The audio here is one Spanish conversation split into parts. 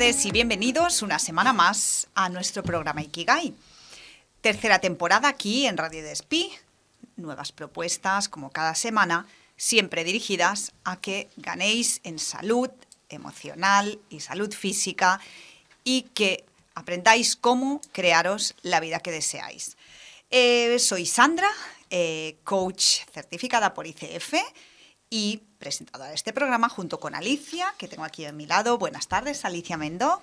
y bienvenidos una semana más a nuestro programa Ikigai. Tercera temporada aquí en Radio Despí. Nuevas propuestas como cada semana, siempre dirigidas a que ganéis en salud emocional y salud física y que aprendáis cómo crearos la vida que deseáis. Eh, soy Sandra, eh, coach certificada por ICF y presentadora de este programa, junto con Alicia, que tengo aquí a mi lado. Buenas tardes, Alicia Mendo.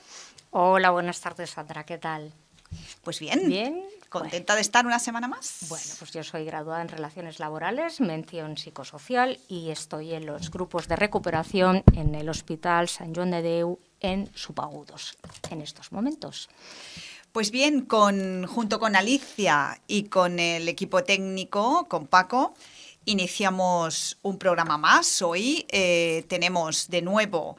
Hola, buenas tardes, Sandra, ¿qué tal? Pues bien. Bien. ¿Contenta pues. de estar una semana más? Bueno, pues yo soy graduada en Relaciones Laborales, mención psicosocial y estoy en los grupos de recuperación en el Hospital San Juan de Deu en Supagudos en estos momentos. Pues bien, con, junto con Alicia y con el equipo técnico, con Paco, Iniciamos un programa más. Hoy eh, tenemos de nuevo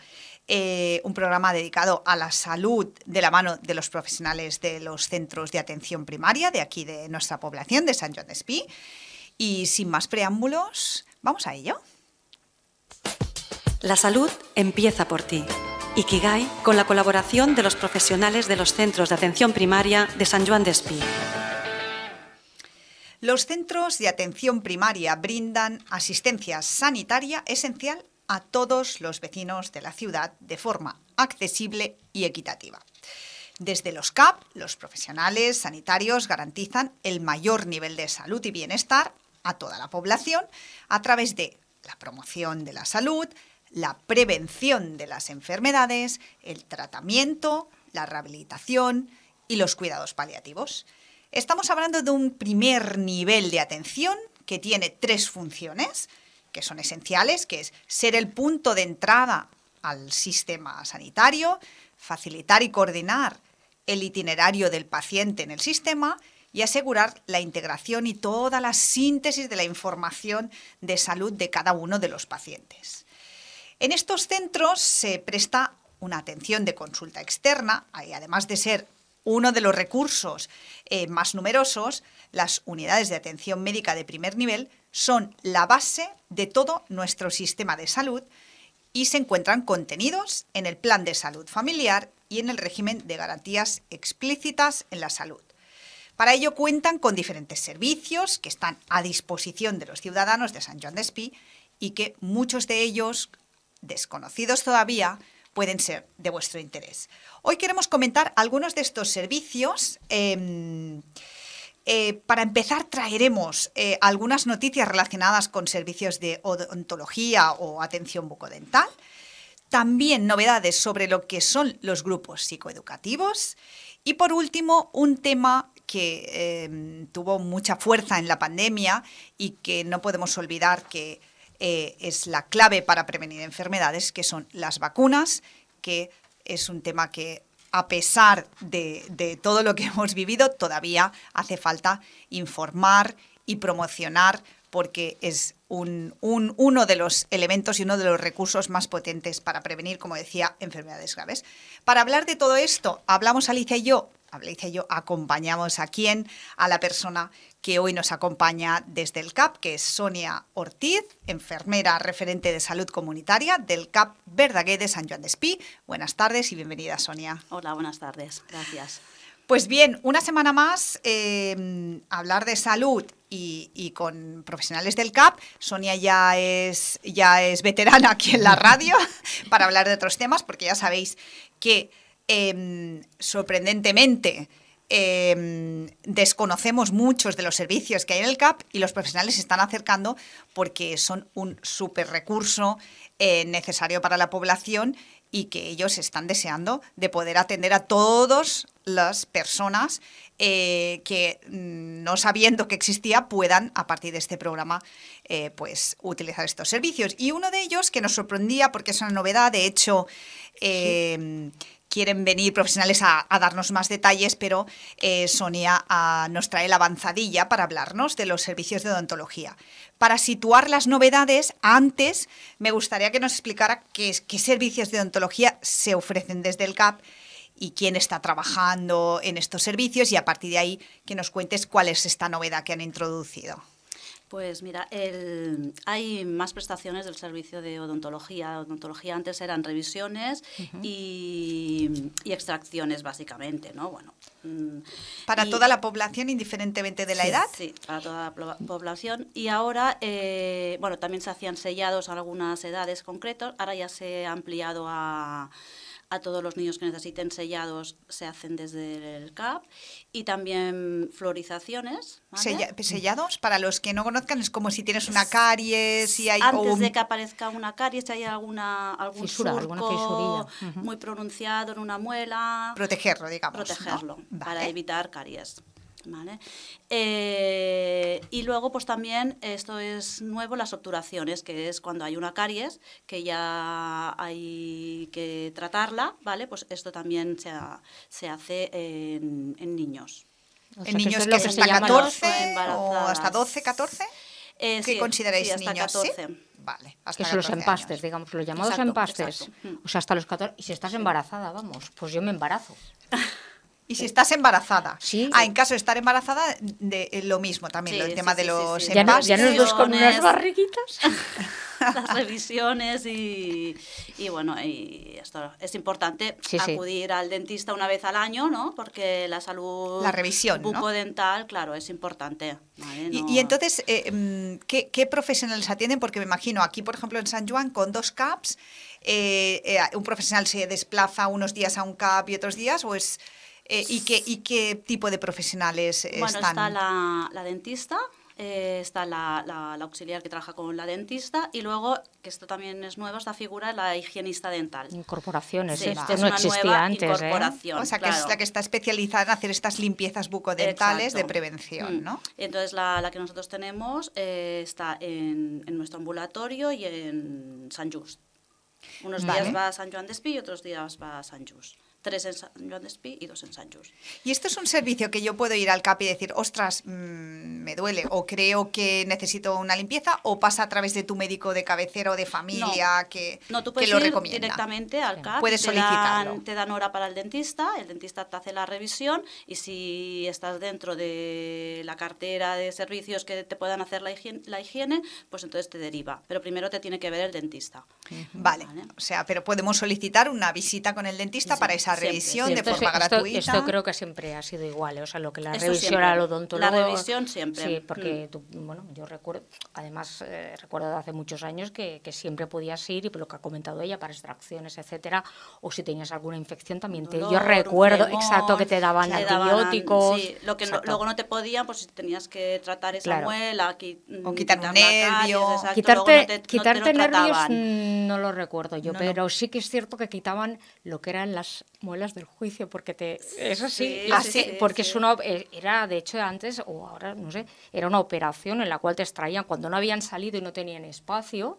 eh, un programa dedicado a la salud de la mano de los profesionales de los centros de atención primaria de aquí de nuestra población, de San Juan de Espí. Y sin más preámbulos, vamos a ello. La salud empieza por ti. Ikigai con la colaboración de los profesionales de los centros de atención primaria de San Juan de Espí. Los centros de atención primaria brindan asistencia sanitaria esencial a todos los vecinos de la ciudad de forma accesible y equitativa. Desde los CAP, los profesionales sanitarios garantizan el mayor nivel de salud y bienestar a toda la población a través de la promoción de la salud, la prevención de las enfermedades, el tratamiento, la rehabilitación y los cuidados paliativos. Estamos hablando de un primer nivel de atención que tiene tres funciones que son esenciales, que es ser el punto de entrada al sistema sanitario, facilitar y coordinar el itinerario del paciente en el sistema y asegurar la integración y toda la síntesis de la información de salud de cada uno de los pacientes. En estos centros se presta una atención de consulta externa, y además de ser uno de los recursos eh, más numerosos, las unidades de atención médica de primer nivel son la base de todo nuestro sistema de salud y se encuentran contenidos en el plan de salud familiar y en el régimen de garantías explícitas en la salud. Para ello cuentan con diferentes servicios que están a disposición de los ciudadanos de San Juan de y que muchos de ellos, desconocidos todavía, pueden ser de vuestro interés. Hoy queremos comentar algunos de estos servicios. Em, eh, para empezar, traeremos eh, algunas noticias relacionadas con servicios de odontología o atención bucodental. También novedades sobre lo que son los grupos psicoeducativos. Y por último, un tema que em, tuvo mucha fuerza en la pandemia y que no podemos olvidar que eh, es la clave para prevenir enfermedades, que son las vacunas, que es un tema que a pesar de, todo lo que hemos vivido, todavía hace falta informar y promocionar porque es uno de los elementos y uno de los recursos más potentes para prevenir, como decía, enfermedades graves. Para hablar de todo esto, hablamos Alicia y yo, Alicia y yo acompañamos a quién, a la persona que hoy nos acompaña desde el CAP, que es Sonia Ortiz, enfermera referente de salud comunitaria del CAP Verdague de San Juan de Buenas tardes y bienvenida, Sonia. Hola, buenas tardes. Gracias. Pues bien, una semana más, em, hablar de salud y, con profesionales del CAP. Sonia ya es, ya es veterana aquí en la radio para hablar de otros temas, porque ya sabéis que em, sorprendentemente Em, desconocemos muchos de los servicios que hay en el CAP y los profesionales se están acercando porque son un súper recurso eh, necesario para la población y que ellos están deseando de poder atender a todas las personas eh, que mm, no sabiendo que existía puedan a partir de este programa eh, pues utilizar estos servicios y uno de ellos que nos sorprendía porque es una novedad de hecho em, quieren venir profesionales a, darnos más detalles, pero eh, Sonia ah, nos trae la avanzadilla para hablarnos de los servicios de odontología. Para situar las novedades, antes me gustaría que nos explicara qué servicios de odontología se ofrecen desde el CAP y quién está trabajando en estos servicios y a partir de ahí que nos cuentes cuál es esta novedad que han introducido. Pues mira, hay más prestaciones del servicio de odontología. Odontología antes eran revisiones y, extracciones básicamente, ¿no? Bueno. Mm, para toda la población, indiferentemente de la edad. Sí, para toda la población. Y ahora, eh, bueno, también se hacían sellados a algunas edades concretas. Ahora ya se ha ampliado a a todos los niños que necesiten sellados se hacen desde el CAP y también florizaciones. sellados, para los que no conozcan, es como si tienes una caries, si hay... Antes de que aparezca una caries, si hay alguna, algún surco muy pronunciado en una muela... Protegerlo, digamos. Protegerlo, para evitar caries. ¿vale? Eh, y luego, pues también, esto es nuevo, las obturaciones, que es cuando hay una caries, que ya hay que tratarla, ¿vale? Pues esto también se, se hace en, niños. ¿En niños que, es hasta 14 o hasta 12, 14? Eh, ¿Qué consideráis hasta niños? 14. Vale, que son los empastes, digamos, los llamados empastes. O sea, hasta los 14. Y si estás embarazada, vamos, pues yo me embarazo. Y si estás embarazada. Ah, en caso de estar embarazada, de, eh, lo mismo también, el tema de los sí, Ya, no, ya dos con unas barriguitas. las revisiones y, bueno, y esto es importante acudir al dentista una vez al año, ¿no? Porque la salud la revisión, bucodental, dental, claro, es importante. Y, entonces, eh, em, ¿qué, profesionales atienden? Porque me imagino, aquí, por ejemplo, en San Juan, con dos CAPs, eh, un profesional se desplaza unos días a un CAP y otros días, o es... Pues, eh, ¿y, qué, tipo de profesionales están? Bueno, está la, dentista, eh, está la, auxiliar que trabaja con la dentista y luego, que esto también es nuevo, esta figura la higienista dental. Incorporaciones, no existía antes. ¿eh? O sea, que es la que está especializada en hacer estas limpiezas bucodentales de prevención, mm. ¿no? Entonces, la, que nosotros tenemos está en, nuestro ambulatorio y en San Just. Unos días va a San Joan Despí y otros días va a San Just tres en San Juan y dos en San Just. ¿Y esto es un servicio que yo puedo ir al CAP y decir, ostras, mm, me duele, o creo que necesito una limpieza, o pasa a través de tu médico de cabecera o de familia lo que, no, tú puedes lo ir directamente al CAP. Puedes te Dan, te dan hora para el dentista, el dentista te hace la revisión y si estás dentro de la cartera de servicios que te puedan hacer la higiene, pues entonces te deriva. Pero primero te tiene que ver el dentista. Vale, o sea, pero podemos solicitar una visita con el dentista para esa revisión de forma gratuita. Esto creo que siempre ha sido igual, ¿eh? o sea, lo que la revisión revisión La revisión siempre. Sí, porque mm. tú, bueno, yo recuerdo, además eh, recuerdo de hace muchos años que, siempre podías ir, y por lo que ha comentado ella, para extracciones, etcétera, o si tenías alguna infección también. yo recuerdo, exacto, que te daban antibióticos. sí, lo que luego no te podían, pues si tenías que tratar esa muela, o mm, quitar nervios... quitarte, quitarte nervios mm, no lo recuerdo yo, pero sí que es cierto que quitaban lo que eran las muelas del juicio porque te es así, sí, así porque es eh, era de hecho antes o ahora no sé, era una operación en la cual te extraían cuando no habían salido y no tenían espacio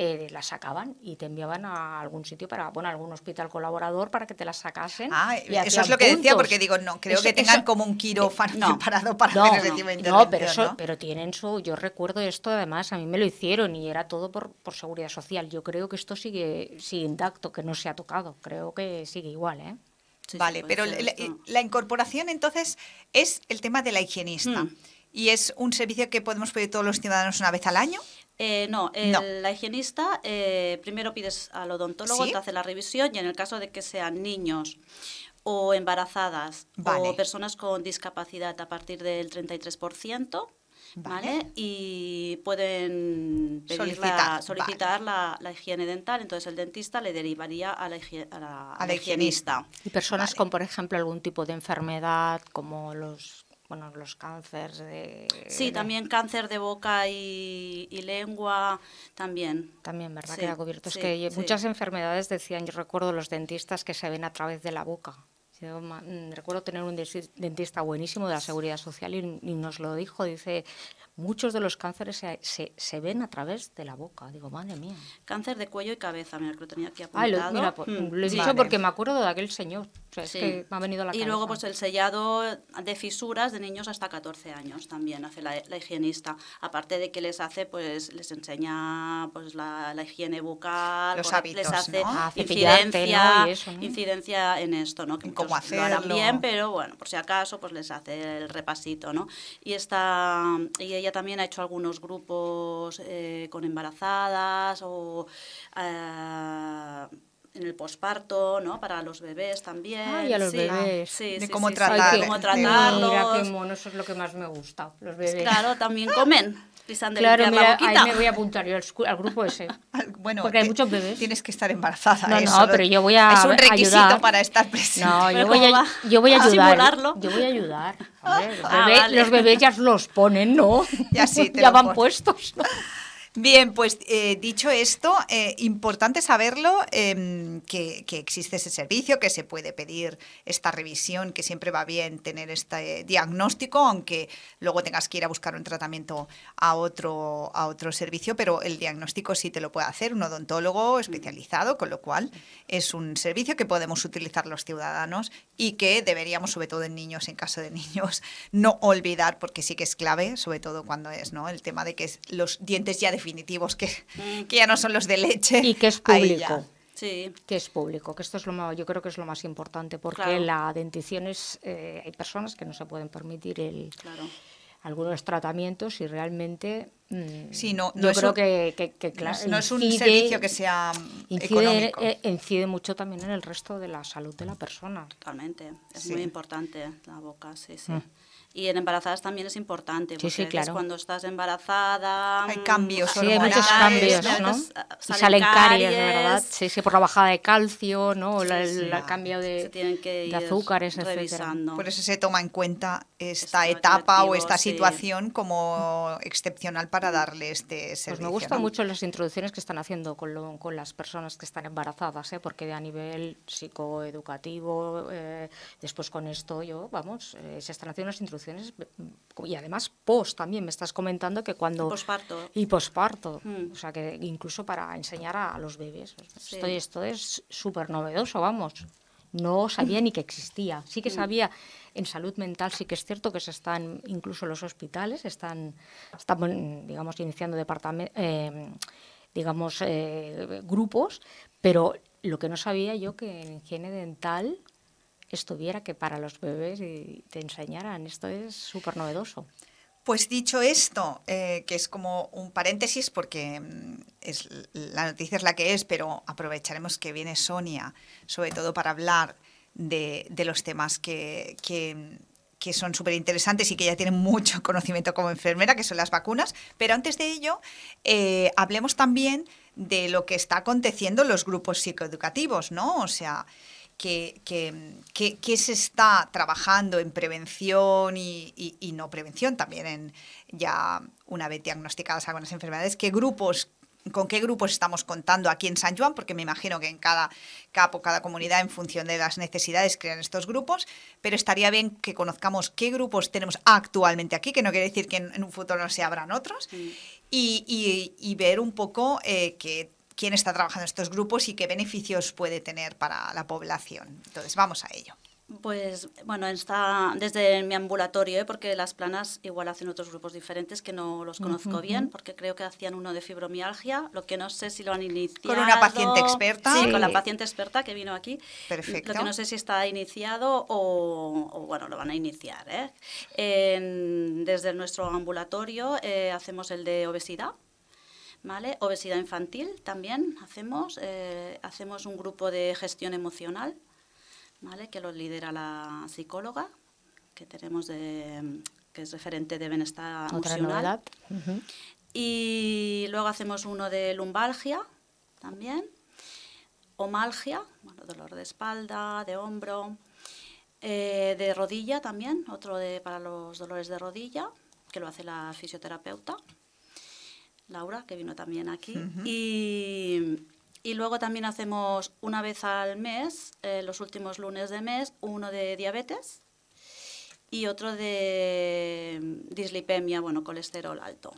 eh, las sacaban y te enviaban a algún sitio para, bueno, a algún hospital colaborador para que te las sacasen. Ah, eso es lo que decía, porque digo, no, creo que tengan como un quirófano eh, separado para no, hacer ese tipo de intervención. No, pero, pero tienen su. Yo recuerdo esto, además, a mí me lo hicieron y era todo por, por seguridad social. Yo creo que esto sigue, sigue intacto, que no se ha tocado. Creo que sigue igual, ¿eh? vale, pero la, incorporación entonces es el tema de la higienista. Mm. ¿Y es un servicio que podemos pedir todos los ciudadanos una vez al año? Eh, no, la higienista eh, primero pides al odontólogo, te hace la revisión y en el caso de que sean niños o embarazadas o personas con discapacidad a partir del 33%, Vale. Y pueden solicitar, la, higiene dental, entonces el dentista le derivaría a la, higienista. Y personas con, por ejemplo, algún tipo de enfermedad como los bueno, los cánceres de... Sí, también cáncer de boca y, lengua, también. También, ¿verdad? que ha cubierto. es que muchas enfermedades decían, yo recuerdo los dentistas que se ven a través de la boca. Mm, recuerdo tener un dentista buenísimo de la Seguridad Social y nos lo dijo, dice, muchos de los cánceres se, ven a través de la boca. Digo, madre mía. Cáncer de cuello y cabeza, mira, que lo tenía aquí ah, apuntado. Pues, mm, lo, he dicho porque me acuerdo de aquel señor. Y luego, pues el sellado de fisuras de niños hasta 14 años también hace la, higienista. Aparte de que les hace, pues les enseña pues la, higiene bucal, los pues, hábitos, les hace ah, incidencia, incidencia en esto, ¿no? Como ¿Cómo hacerlo? pero bueno, por si acaso, pues les hace el repasito, ¿no? Y, está, y ella también ha hecho algunos grupos eh, con embarazadas o... Eh, en el posparto, ¿no? Para los bebés también. Ah, a los sí, bebés. Sí, de cómo, tratar, cómo tratarlos. Mira, qué mono, eso es lo que más me gusta, los bebés. Claro, también comen. Pisando claro, la boquita. ahí me voy a apuntar yo al, grupo ese. bueno, porque hay muchos bebés. Tienes que estar embarazada. No, no, pero yo voy a Es un requisito para estar presente. No, yo voy, a, ¿eh? yo voy a, ayudar. yo voy a ayudar. A ver, los, ah, bebés, los, ya los ponen, ¿no? Ya sí, ya van puestos, puestos. Bien, pues eh, dicho esto, eh, importante saberlo em, que, existe ese servicio, que se puede pedir esta revisión, que siempre va bien tener este diagnóstico, aunque luego tengas que ir a buscar un tratamiento a otro, a otro servicio, pero el diagnóstico sí te lo puede hacer un odontólogo especializado, con lo cual es un servicio que podemos utilizar los ciudadanos y que deberíamos, sobre todo en niños, en caso de niños, no olvidar, porque sí que es clave, sobre todo cuando es ¿no? el tema de que los dientes ya definitivamente definitivos que, ya no son los de leche. Y que es público. que es público, que esto es lo más, yo creo que es lo más importante, porque la dentición es, eh, hay personas que no se pueden permitir el, claro. algunos tratamientos y realmente mm, no, yo creo que, no, es un servicio que sea incide, eh, incide, mucho también en el resto de la salud de la persona. Totalmente, es muy importante la boca, sí, sí. Mm. Y en embarazadas también es importante, porque sí, claro. cuando estás embarazada... Hay mm, cambios Sí, hay muchos cambios, ¿no? Ah, salen, salen caries, ¿verdad? Sí, sí, por la bajada de calcio, ¿no? la, el, cambio de, de azúcares, Por eso se toma en cuenta esta etapa o esta situación como excepcional para darle este servicio. Pues me gustan mucho las introducciones que están haciendo con, con las personas que están embarazadas, ¿eh? porque a nivel psicoeducativo, eh, después con esto, yo, vamos, eh, se están haciendo unas introducciones Mm, y además post también me estás comentando que cuando posparto y posparto mm. o sea que incluso para enseñar a, los bebés esto, es súper novedoso vamos no sabía ni que existía sí que mm. sabía en salud mental sí que es cierto que se están incluso los hospitales están digamos iniciando departamento em, digamos eh, grupos pero lo que no sabía yo que en higiene dental estuviera que para los bebés y te enseñaran. Esto es súper novedoso. Pues dicho esto, eh, que es como un paréntesis porque mm, es, la noticia es la que es, pero aprovecharemos que viene Sonia, sobre todo para hablar de, los temas que, que, son súper interesantes y que ya tienen mucho conocimiento como enfermera, que son las vacunas. Pero antes de ello, eh, hablemos también de lo que está aconteciendo en los grupos psicoeducativos, ¿no? O sea, que, se está trabajando en prevención y, no prevención, también en ya una vez diagnosticadas algunas enfermedades, qué grupos con qué grupos estamos contando aquí en San Juan, porque me imagino que en cada capo, cada comunidad, en función de las necesidades, crean estos grupos, pero estaría bien que conozcamos qué grupos tenemos actualmente aquí, que no quiere decir que en, un futuro no se abran otros, y, ver un poco eh, qué quién está trabajando en estos grupos y qué beneficios puede tener para la población. Entonces, vamos a ello. Pues bueno, está desde mi ambulatorio, ¿eh? porque las planas igual hacen otros grupos diferentes que no los conozco bien, porque creo que hacían uno de fibromialgia, lo que no sé si lo han iniciado. Con una paciente experta. Sí, con la paciente experta que vino aquí. Perfecto. Lo que no sé si está iniciado o, bueno, lo van a iniciar. ¿eh? desde nuestro ambulatorio eh, hacemos el de obesidad Obesidad infantil también hacemos, eh, hacemos un grupo de gestión emocional, ¿vale? Que lo lidera la psicóloga, que tenemos de, que es referente de bienestar emocional. Y luego hacemos uno de lumbalgia también, omalgia, dolor de espalda, de hombro, eh, de rodilla también, otro de, para los dolores de rodilla, que lo hace la fisioterapeuta. Laura, que vino también aquí. y, luego también hacemos una vez al mes, eh, los últimos lunes de mes, uno de diabetes y otro de dislipemia, bueno, colesterol alto.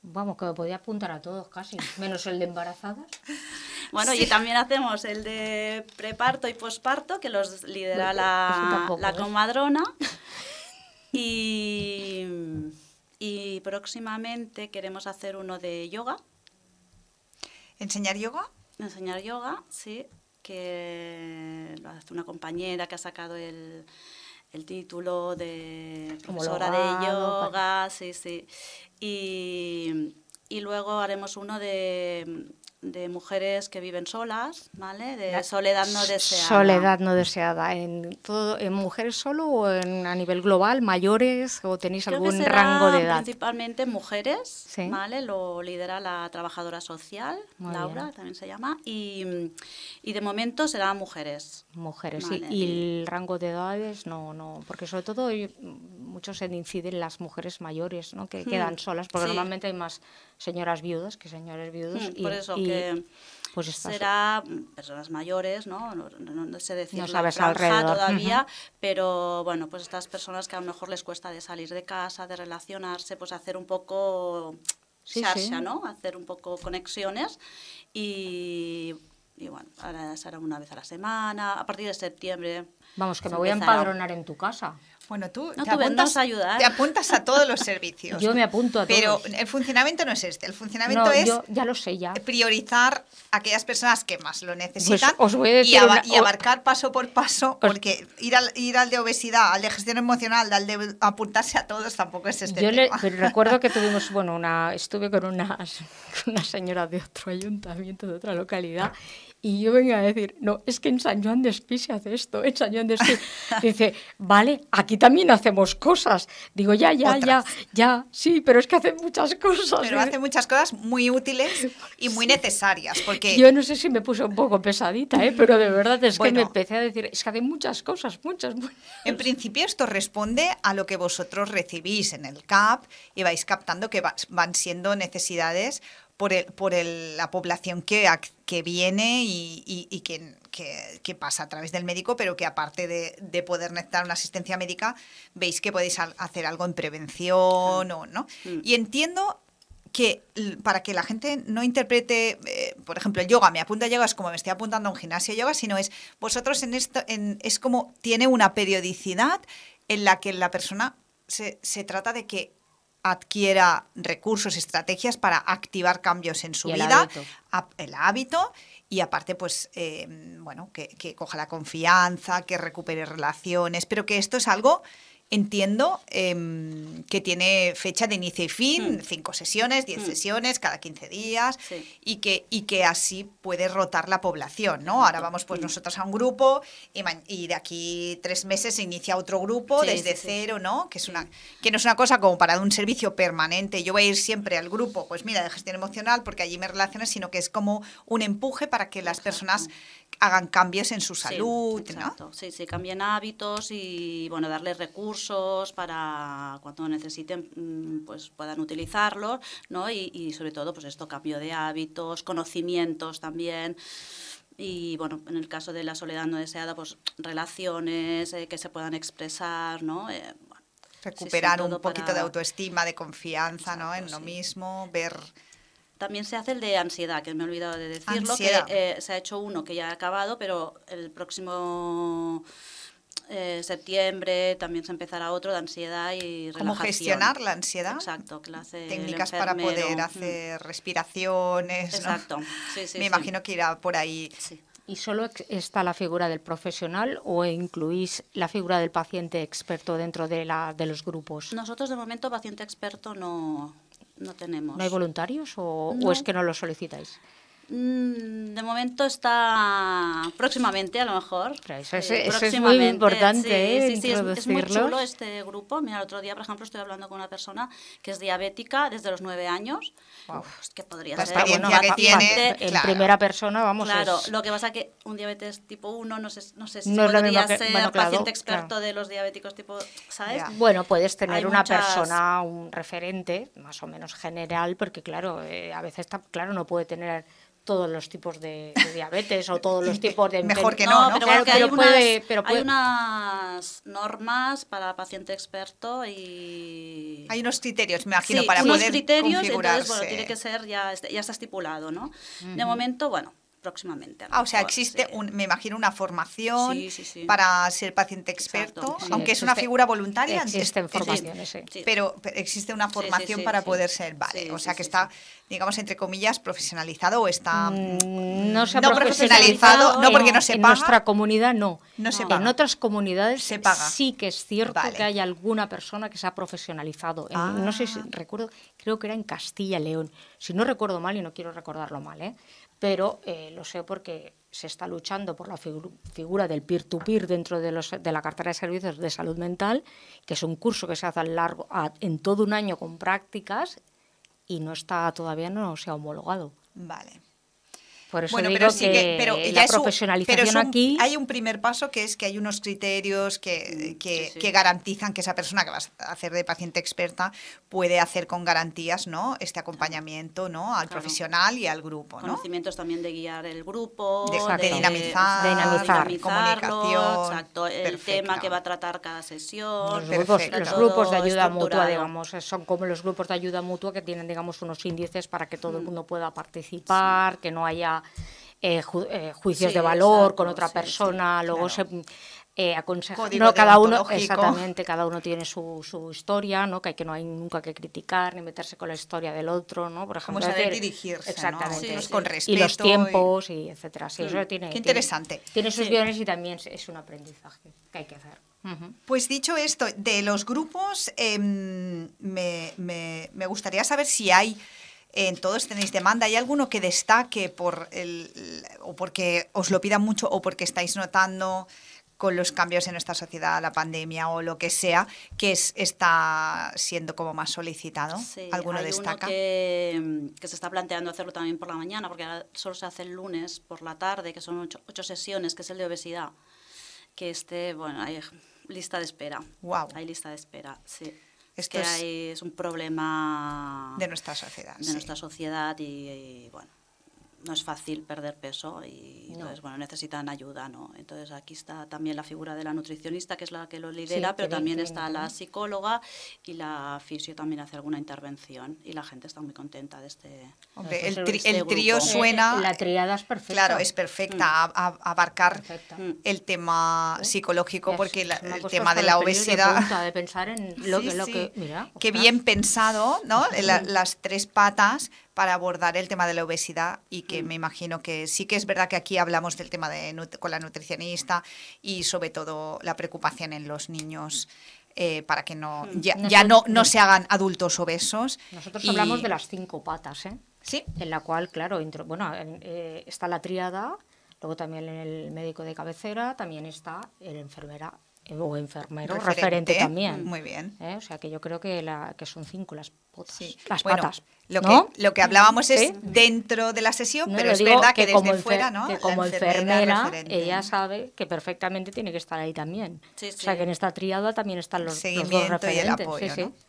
Vamos, que lo podía apuntar a todos casi, menos el de embarazadas. Bueno, y también hacemos el de preparto y posparto, que los lidera la, la ¿eh? comadrona. Y y próximamente queremos hacer uno de yoga. ¿Enseñar yoga? Enseñar yoga, sí, que lo hace una compañera que ha sacado el, título de profesora de yoga, sí, sí. y luego haremos uno de de mujeres que viven solas, ¿vale? De soledad no deseada. Soledad no deseada. ¿En, todo, en mujeres solo o en, a nivel global, mayores o tenéis algún rango de edad? Principalmente mujeres, ¿vale? Lo lidera la trabajadora social, Laura también se llama, y, y, de momento será mujeres. Mujeres, y, el rango de edades no, no, porque sobre todo mucho se inciden las mujeres mayores, ¿no? Que hmm. quedan solas, porque normalmente hay más señoras viudas que señores viudos. Hmm, y, por eso que pues será personas mayores, ¿no? No, no, sé decir no sabes todavía, pero bueno, pues estas personas que a lo mejor les cuesta de salir de casa, de relacionarse, pues hacer un poco sí, ¿no? Hacer un poco conexiones y bueno, ahora será una vez a la semana, a partir de septiembre. Vamos, que me voy a empadronar en tu casa. Bueno, tú te, apuntas, a te apuntas a todos los servicios. yo me apunto a todos. Pero el funcionamiento no es este. El funcionamiento es ya lo sé ya. priorizar a aquellas personas que más lo pues necesitan y, abarcar paso por paso, porque ir al, ir al de obesidad, al de gestión emocional, al de apuntarse a todos tampoco es este. Yo recuerdo que tuvimos, bueno, una, estuve con una, señora de otro ayuntamiento, de otra localidad, y yo venía a decir, no, es que en San Juan de Espí se hace esto, en San Juan de Dice, vale, aquí también hacemos cosas. Digo, ya, ya, ya, ya, sí, pero es que hace muchas cosas. Pero ¿eh? hace muchas cosas muy útiles y muy necesarias, porque... Yo no sé si me puse un poco pesadita, ¿eh? pero de verdad es que me empecé a decir, es que hace muchas cosas, muchas, muchas. En principio esto responde a lo que vosotros recibís en el CAP y vais captando que van siendo necesidades por, la población que, que viene y, y, que, pasa a través del médico, pero que aparte de, de poder necesitar una asistencia médica, veis que podéis hacer algo en prevención mm. o no. Mm. Y entiendo que para que la gente no interprete, eh, por ejemplo, el yoga, me apunta a yoga es como me estoy apuntando a un gimnasio yoga, sino es vosotros en esto, es como tiene una periodicidad en la que la persona se trata de que adquiera recursos, estrategias para activar cambios en su vida, el hábito, y aparte, pues, eh, bueno, que, que coja la confianza, que recupere relaciones, pero que esto es algo Entiendo em, que tiene fecha de inicio y fin, hmm. cinco sesiones, diez hmm. sesiones, cada 15 días, y, que, y que así puede rotar la población, ¿no? Ahora vamos pues hmm. nosotros a un grupo y, de aquí tres meses se inicia otro grupo desde cero, ¿no? Que, es una, que no es una cosa como para un servicio permanente. Yo voy a ir siempre al grupo, pues mira, de gestión emocional, porque allí me relaciones, sino que es como un empuje para que las personas hagan cambios en su salud, sí, exacto. ¿no? Sí, sí, cambien hábitos y, bueno, darles recursos para cuando necesiten, mm, pues puedan utilizarlos, ¿no? Y, sobre todo, pues esto, cambio de hábitos, conocimientos también y bueno, en el caso de la soledad no deseada, pues relaciones eh, que se puedan expresar, ¿no? Eh, Recuperar un poquito de autoestima, de confianza, ¿no? En lo mismo, ver también se hace el de ansiedad, que me he olvidado de decirlo, que eh, se ha hecho uno que ya ha acabado, pero el próximo eh, septiembre también se empezará otro de ansiedad y relajación. ¿Cómo gestionar la ansiedad? Exacto, que Técnicas para poder mm. hacer respiraciones. Exacto, Me imagino que irá por ahí. ¿Y solo está la figura del profesional o incluís la figura del paciente experto dentro de, la, de los grupos? Nosotros de momento paciente experto no, no tenemos. ¿No hay voluntarios o, o es que no lo solicitáis? Mm, de momento está próximamente, a lo mejor. Eso es, muy importante. sí, es, muy chulo este grupo. Mira, el otro día, por ejemplo, estoy hablando con una persona que es diabética desde los nueve años. Wow. que podría la ser que tiene, en primera persona, vamos. Claro, lo que pasa que un diabetes tipo 1 no sé, no sé si podría ser paciente experto de los diabéticos tipo, ¿sabes? Bueno, puedes tener una persona, un referente más o menos general, porque claro, eh, a veces está, claro no puede tener todos los tipos de, diabetes o todos los tipos de mejor que no, pero, hay, unas, normas para paciente experto y hay unos criterios me imagino sí, para unos poder criterios configurarse. entonces bueno tiene que ser ya ya está estipulado no de momento bueno próximamente. Ah, o sea, existe, un, me imagino, una formación para ser paciente experto, aunque es una figura voluntaria. Existen formaciones, sí. Pero, existe una formación para poder ser, vale, o sea que está, digamos, entre comillas, profesionalizado o está... Mm, mm, no, se ha profesionalizado, no porque no se paga. En nuestra comunidad no. No se paga. En otras comunidades sí que es cierto que hay alguna persona que se ha profesionalizado. Ah. no sé si recuerdo, creo que era en Castilla León. Si no recuerdo mal, y no quiero recordarlo mal, ¿eh? pero eh, lo sé porque se está luchando por la figura del peer-to-peer dentro de, la cartera de servicios de salud mental, que es un curso que se hace a largo, en todo un año con prácticas y no está todavía no se ha homologado. Vale. Por eso bueno, pero que, profesionalización pero Hay un primer paso que es que hay unos criterios que, mm, que, garantizan que esa persona que vas a hacer de paciente experta puede hacer con garantías ¿no? este acompañamiento ¿no? al profesional y al grupo. Conocimientos también de guiar el grupo, de, dinamizar, de dinamizar comunicación. Exacto, el tema que va a tratar cada sesión. Los grupos, de ayuda mutua, digamos, eh, son como los grupos de ayuda mutua que tienen, digamos, unos índices para que todo el mm. mundo pueda participar, que no haya eh, eh, juicios de valor con otra persona, luego se eh, aconseja. No, cada uno, exactamente, cada uno tiene su, historia, ¿no? Que, hay, que no hay nunca que criticar ni meterse con la historia del otro, ¿no? Por ejemplo, Como saber dirigirse, exactamente, con respeto y los tiempos y, etcétera. Mm, tiene. Qué interesante. Tiene, sus guiones y también es un aprendizaje que hay que hacer. Pues dicho esto, de los grupos, em, me gustaría saber si hay en todos tenéis demanda. ¿Hay alguno que destaque por el, o porque os lo pidan mucho o porque estáis notando con los cambios en nuestra sociedad, la pandemia o lo que sea, que es, está siendo como más solicitado? ¿Alguno hay destaca? Uno que, se está planteando hacerlo también por la mañana, porque ahora solo se hace el lunes por la tarde, que son ocho, sesiones, que es el de obesidad. Que esté, bueno, hay lista de espera. Wow. Hay lista de espera, sí. Esto que es, hay, es un problema de nuestra sociedad. De nuestra sociedad y bueno, no es fácil perder peso y bueno, necesitan ayuda, ¿no? Entonces aquí está también la figura de la nutricionista, que es la que lo lidera, pero también está la psicóloga y la fisio también hace alguna intervención y la gente está muy contenta de este, este el, trío suena... Eh, la triada es perfecta. Claro, es perfecta mm. abarcar mm. el tema psicológico, porque el tema de la obesidad... De, de pensar en lo, que... Mira, Qué bien pensado, ¿no? las tres patas para abordar el tema de la obesidad y que mm. me imagino que sí que es verdad que aquí hablamos del tema con la nutricionista y sobre todo la preocupación en los niños. Eh, para que no mm. ya, no, no, se hagan adultos obesos. Nosotros hablamos de las cinco patas, ¿eh? Sí. En la cual, claro, bueno, eh, está la triada, luego también el médico de cabecera, también está la enfermera, o enfermero referente, también. Muy bien. ¿eh? O sea que yo creo que, la, que son cinco las patas. Las Lo, que, lo que hablábamos es dentro de la sesión, pero es verdad que, desde fuera, ¿no? como enfermera, ella sabe que perfectamente tiene que estar ahí también. o sea que en esta triada también están los, referentes.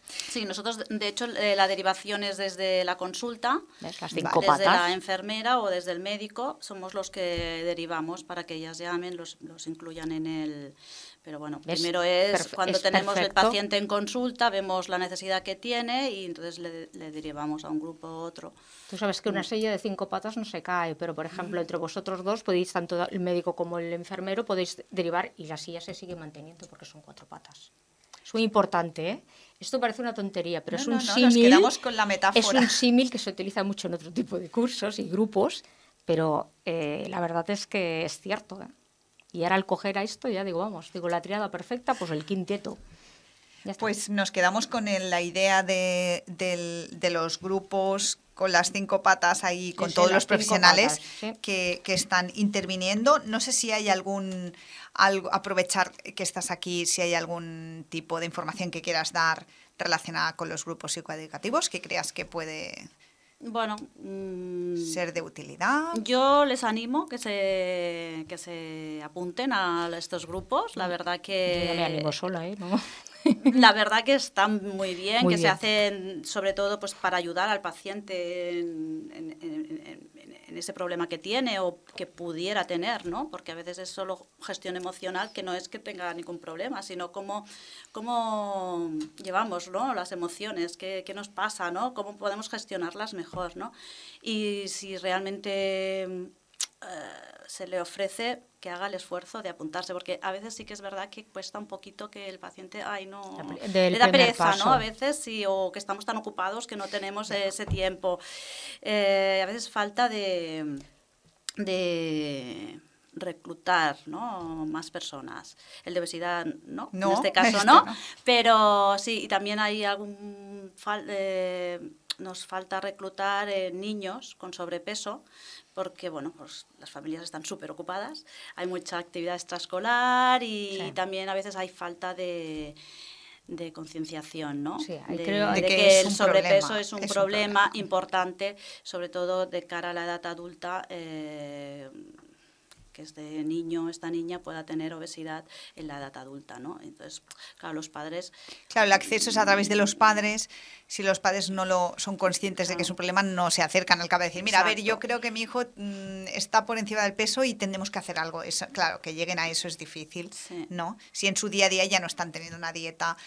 Sí, nosotros, de hecho, eh, la derivación es desde la consulta, cinco desde la enfermera o desde el médico, somos los que derivamos para que ellas llamen, los incluyan en el, pero bueno, primero es cuando tenemos el paciente en consulta, vemos la necesidad que tiene y entonces le, derivamos a un grupo u otro. Tú sabes que una silla de cinco patas no se cae, pero por ejemplo, entre vosotros dos podéis, tanto el médico como el enfermero, podéis derivar y la silla se sigue manteniendo porque son cuatro patas. Es muy importante, ¿eh? Esto parece una tontería, pero es un no, no, símil. con la metáfora. Es un símil que se utiliza mucho en otro tipo de cursos y grupos, pero eh, la verdad es que es cierto. ¿eh? Y ahora al coger a esto ya digo, vamos, digo la triada perfecta, pues el quinteto. Pues nos quedamos con la idea de, los grupos con las cinco patas ahí, con todos los profesionales que, que, están interviniendo. No sé si hay algún, aprovechar que estás aquí, si hay algún tipo de información que quieras dar relacionada con los grupos psicoeducativos que creas que puede bueno, mm, ser de utilidad. Yo les animo que se, que se apunten a estos grupos. La verdad que... me animo sola, ¿eh? La verdad que están muy bien, que se hacen sobre todo pues para ayudar al paciente en, en ese problema que tiene o que pudiera tener, ¿no? Porque a veces es solo gestión emocional que no es que tenga ningún problema, sino cómo, cómo llevamos las emociones, qué, nos pasa, ¿no? Cómo podemos gestionarlas mejor, ¿no? Y si realmente eh, se le ofrece que haga el esfuerzo de apuntarse, porque a veces sí que es verdad que cuesta un poquito que el paciente, ay, no, le da pereza, ¿no? A veces sí, o que estamos tan ocupados que no tenemos ese tiempo. Eh, a veces falta de, de reclutar ¿no? más personas. El de obesidad no, en este caso este no. pero sí, y también hay algún... Eh, nos falta reclutar eh, niños con sobrepeso porque bueno, pues las familias están súper ocupadas, hay mucha actividad extraescolar y, también a veces hay falta de concienciación, ¿no? creo que, el sobrepeso es, un, problema importante, sobre todo de cara a la edad adulta. Eh, que este niño, esta niña pueda tener obesidad en la edad adulta, ¿no? Entonces, claro, los padres... Claro, el acceso es a través de los padres. Si los padres no lo son conscientes de que es un problema, no se acercan al cabo mira, a ver, yo creo que mi hijo mm, está por encima del peso y tenemos que hacer algo. claro, que lleguen a eso es difícil, ¿no? Si en su día a día ya no están teniendo una dieta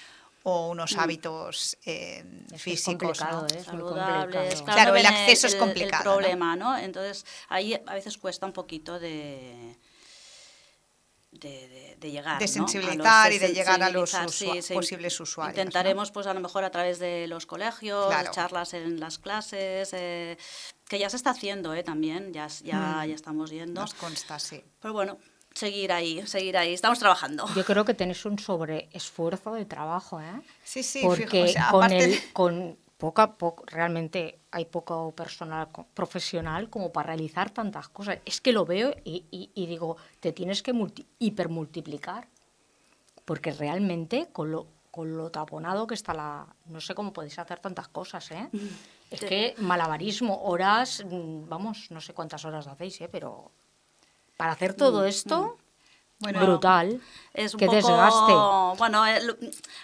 o unos mm. hábitos eh, físicos ¿no? ¿eh? saludables. Claro, el acceso es complicado. problema, Entonces ahí a veces cuesta un poquito de de, llegar. De sensibilizar y de, llegar a los posibles usuarios. Intentaremos, pues a lo mejor a través de los colegios, charlas en las clases, eh, que ya se está haciendo también, ya, ya, mm. ya estamos yendo. Nos consta, sí. Pero bueno, seguir ahí, seguir ahí. Estamos trabajando. Yo creo que tenés un sobreesfuerzo de trabajo, ¿eh? Sí, sí, Porque con, aparte... con poca, poco, realmente hay poco personal profesional como para realizar tantas cosas. Es que lo veo y, digo, te tienes que hipermultiplicar. Porque realmente con lo, con lo taponado que está la... No sé cómo podéis hacer tantas cosas, ¿eh? Mm. Es que malabarismo, horas, mm, vamos, no sé cuántas horas hacéis, ¿eh? pero para hacer todo mm, esto, mm. brutal. Es un que desgaste. Bueno,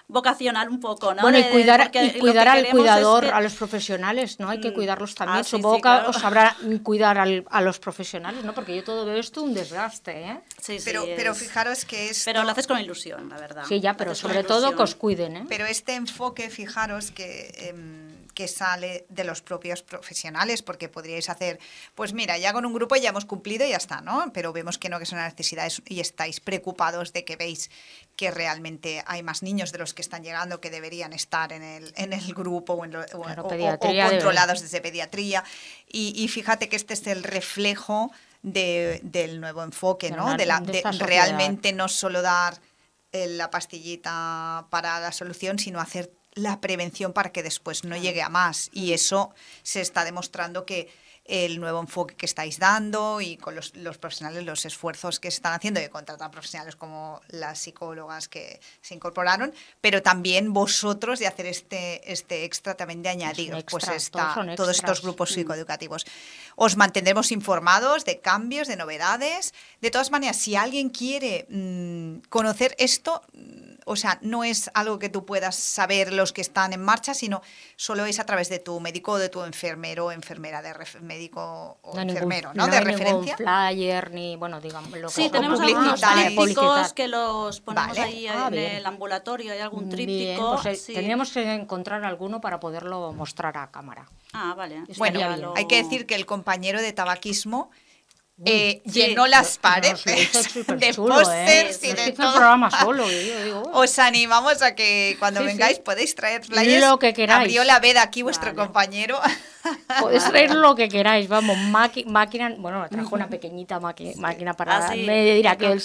vocacional un poco, ¿no? Bueno, y cuidar, cuidar al cuidador, a los profesionales, ¿no? Hay que mm. cuidarlos también. Ah, su boca Supongo os habrá cuidar a los profesionales, ¿no? Porque yo todo veo esto un desgaste, ¿eh? Sí, sí. Pero, pero fijaros que es. Pero lo haces con ilusión, la verdad. Sí, ya, pero sobre todo que os cuiden, ¿eh? Pero este enfoque, fijaros que. Em, que sale de los propios profesionales, porque podríais hacer, pues mira, ya con un grupo ya hemos cumplido y ya está, ¿no? Pero vemos que no, que son las necesidades y estáis preocupados de que veis que realmente hay más niños de los que están llegando que deberían estar en el, en el grupo o, en controlados desde pediatría. Y, fíjate que este es el reflejo del nuevo enfoque, ¿no? de, la, realmente no solo dar eh, la pastillita para la solución, sino hacer la prevención para que después no llegue a más. Y eso se está demostrando que el nuevo enfoque que estáis dando y con los, profesionales, los esfuerzos que se están haciendo, que contratan profesionales como las psicólogas que se incorporaron, pero también vosotros de hacer este, este extra, también de añadir pues está todos, estos grupos mm. psicoeducativos. Os mantendremos informados de cambios, de novedades. De todas maneras, si alguien quiere mm, conocer esto, o sea, no es algo que tú puedas saber los que están en marcha, sino solo es a través de tu médico o de tu enfermero o enfermera, de médico o no enfermero, ¿no? de hay referencia. Ningún flyer ni, bueno, digamos, lo que Sí, tenemos algunos trípticos que los ponemos ahí ah, en el ambulatorio, hay algún tríptico. Pues, eh, sí. Tendríamos que encontrar alguno para poderlo mostrar a cámara. Ah, vale. Bueno, hay que decir que el compañero de tabaquismo eh, llenó las paredes de ¿eh? pósters y de todo. programa solo. Os animamos a que cuando vengáis podéis traer Lo que queráis. Abrió la veda aquí vuestro compañero. Podéis traer lo que queráis, vamos, máquina, bueno, trajo una pequeñita máquina para ah, medir aquel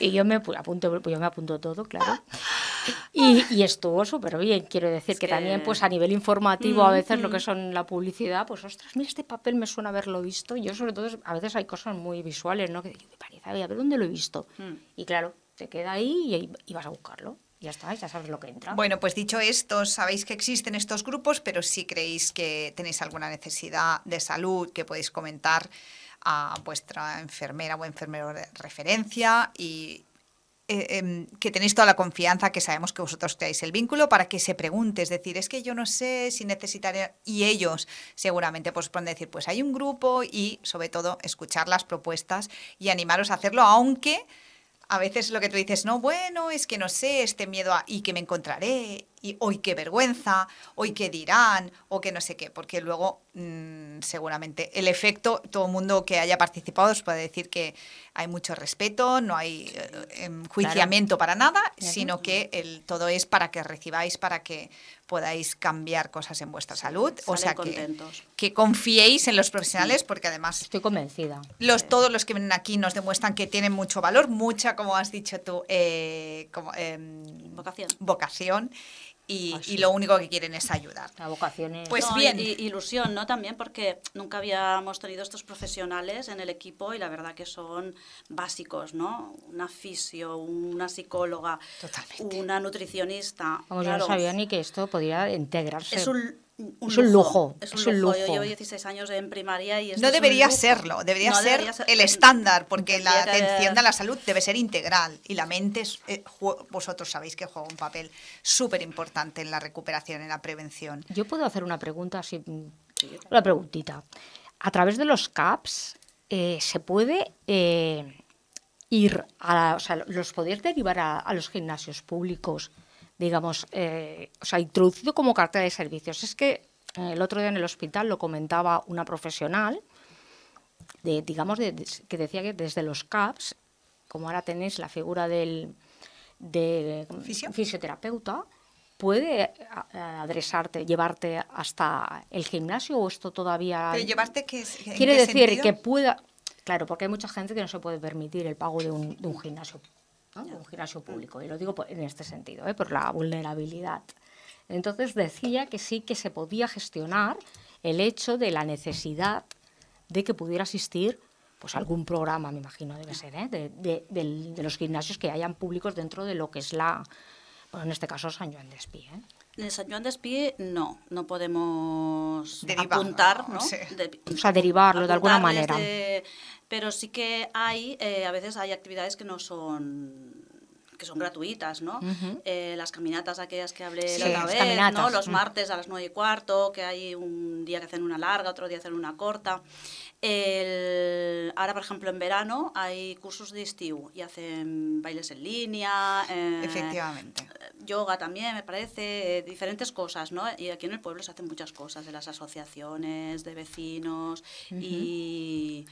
y yo me apunto, pues yo me apunto todo, claro. Y, estuvo súper bien, quiero decir que, también pues a nivel informativo a veces lo que son la publicidad, pues ostras, mira este papel me suena haberlo visto, yo sobre todo a veces hay cosas muy visuales, ¿no? Que parece, a ver, ¿dónde lo he visto? Mm. Y claro, te queda ahí y, vas a buscarlo ya está, ya sabes lo que entra. Bueno, pues dicho esto, sabéis que existen estos grupos, pero si creéis que tenéis alguna necesidad de salud que podéis comentar a vuestra enfermera o enfermero de referencia y eh, em, que tenéis toda la confianza, que sabemos que vosotros creáis el vínculo, para que se pregunte, es decir, es que yo no sé si necesitaré, y ellos seguramente pues pueden decir, pues hay un grupo y sobre todo escuchar las propuestas y animaros a hacerlo, aunque a veces lo que tú dices, no, bueno, es que no sé, este miedo a, y que me encontraré, y hoy qué vergüenza, hoy qué dirán, o que no sé qué, porque luego mm, seguramente el efecto, todo el mundo que haya participado os puede decir que hay mucho respeto, no hay enjuiciamiento eh, em, para nada, sino que el, todo es para que recibáis, para que podáis cambiar cosas en vuestra salud. o sea, que, que, confiéis en los profesionales porque además... Estoy convencida. Los, todos los que vienen aquí nos demuestran que tienen mucho valor, mucha, como has dicho tú, eh, como, em, vocación. vocación y, ah, lo único que quieren es ayudar. La vocación es... Pues bien. ilusión, ¿no? También porque nunca habíamos tenido estos profesionales en el equipo y la verdad que son básicos, ¿no? Una fisio, una psicóloga, una nutricionista. Vamos, yo no sabía ni que esto podía integrarse. un es un lujo. Es un, lujo. Yo llevo 16 años en primaria y No debería serlo, debería, ser el estándar, porque la atención a la salud debe ser integral y la mente, eh, vosotros sabéis que juega un papel súper importante en la recuperación, en la prevención. Yo puedo hacer una pregunta, si mm, una preguntita. A través de los CAPS eh, se puede... Eh, ir a, o sea, los podéis derivar a los gimnasios públicos digamos, eh, o sea, introducido como cartera de servicios. Es que eh, el otro día en el hospital lo comentaba una profesional, de, digamos, que decía que desde los CAPS, como ahora tenéis la figura del, fisioterapeuta, puede adresarte, llevarte hasta el gimnasio o esto todavía... llevarte qué, Quiere decir que pueda... Claro, porque hay mucha gente que no se puede permitir el pago de un, de un gimnasio ¿no? un gimnasio público. Y lo digo en este sentido, ¿eh? por la vulnerabilidad. Entonces decía que sí que se podía gestionar el hecho de la necesidad de que pudiera asistir pues algún programa, me imagino, debe ser, ¿eh? de, de, los gimnasios que hayan públicos dentro de lo que es la, en este caso, San Juan de ¿eh? En San Juan de no, no podemos apuntar, ¿no? o sea, derivarlo de alguna manera pero sí que hay, eh, a veces hay actividades que no son que son gratuitas, ¿no? Eh, las caminatas aquellas que hablé la otra vez, ¿no? Los mm. martes a las nueve y cuarto, que hay un día que hacen una larga, otro día hacen una corta. ahora, por ejemplo, en verano hay cursos de estiu y hacen bailes en línea. Eh, Efectivamente. Yoga también, me parece, diferentes cosas, ¿no? Y aquí en el pueblo se hacen muchas cosas, de las asociaciones, de vecinos y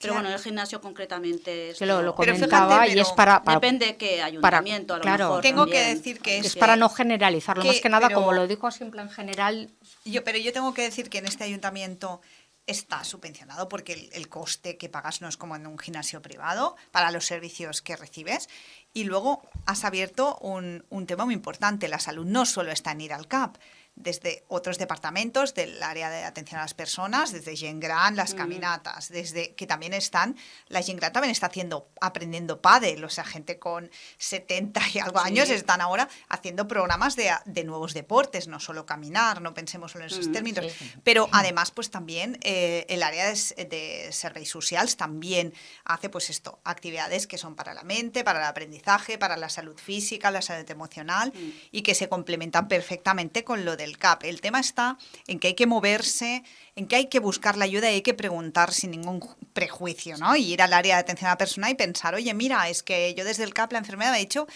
pero bueno, el gimnasio concretamente se lo, comentaba y es para, para, Depende qué ayuntamiento, a lo claro, mejor Tengo que decir que es... para no generalizarlo, más que nada, como lo digo siempre en general... Yo, pero yo tengo que decir que en este ayuntamiento está subvencionado porque el, coste que pagas no es como en un gimnasio privado para los servicios que recibes. Y luego has abierto un, un tema muy importante. La salud no solo está en ir al CAP, desde otros departamentos del área de atención a las personas, desde Gengran, las mm. caminatas, desde que también están, la Gengran también está haciendo, aprendiendo pádel, o sea, gente con 70 y algo años están ahora haciendo programas de, de, nuevos deportes, no solo caminar, no pensemos solo en esos mm, términos, pero además pues también eh, el área de, de social también hace pues esto, actividades que son para la mente, para el aprendizaje, para la salud física, la salud emocional mm. y que se complementan perfectamente con lo del el CAP. El tema está en que hay que moverse, en que hay que buscar la ayuda y hay que preguntar sin ningún prejuicio, ¿no? Y ir al área de atención a la persona y pensar, oye, mira, es que yo desde el CAP la enfermedad me ha dicho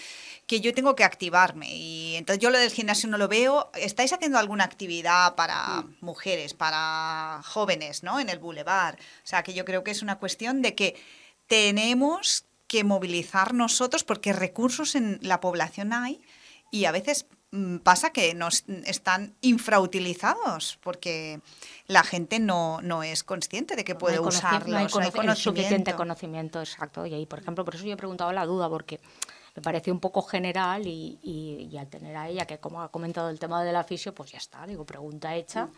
que yo tengo que activarme. Y entonces yo lo del gimnasio no lo veo. ¿Estáis haciendo alguna actividad para mm. mujeres, para jóvenes, ¿no? En el bulevar. O sea, que yo creo que es una cuestión de que tenemos que movilizar nosotros porque recursos en la población hay y a veces Mm, pasa que nos mm, están infrautilizados porque la gente no, no es consciente de que puede usarlos. No hay, suficiente conocimiento, exacto. Y ahí, por ejemplo, por eso yo he preguntado la duda, porque me parece un poco general y, al tener a ella, que como ha comentado el tema del aficio, pues ya está, digo, pregunta hecha. Mm.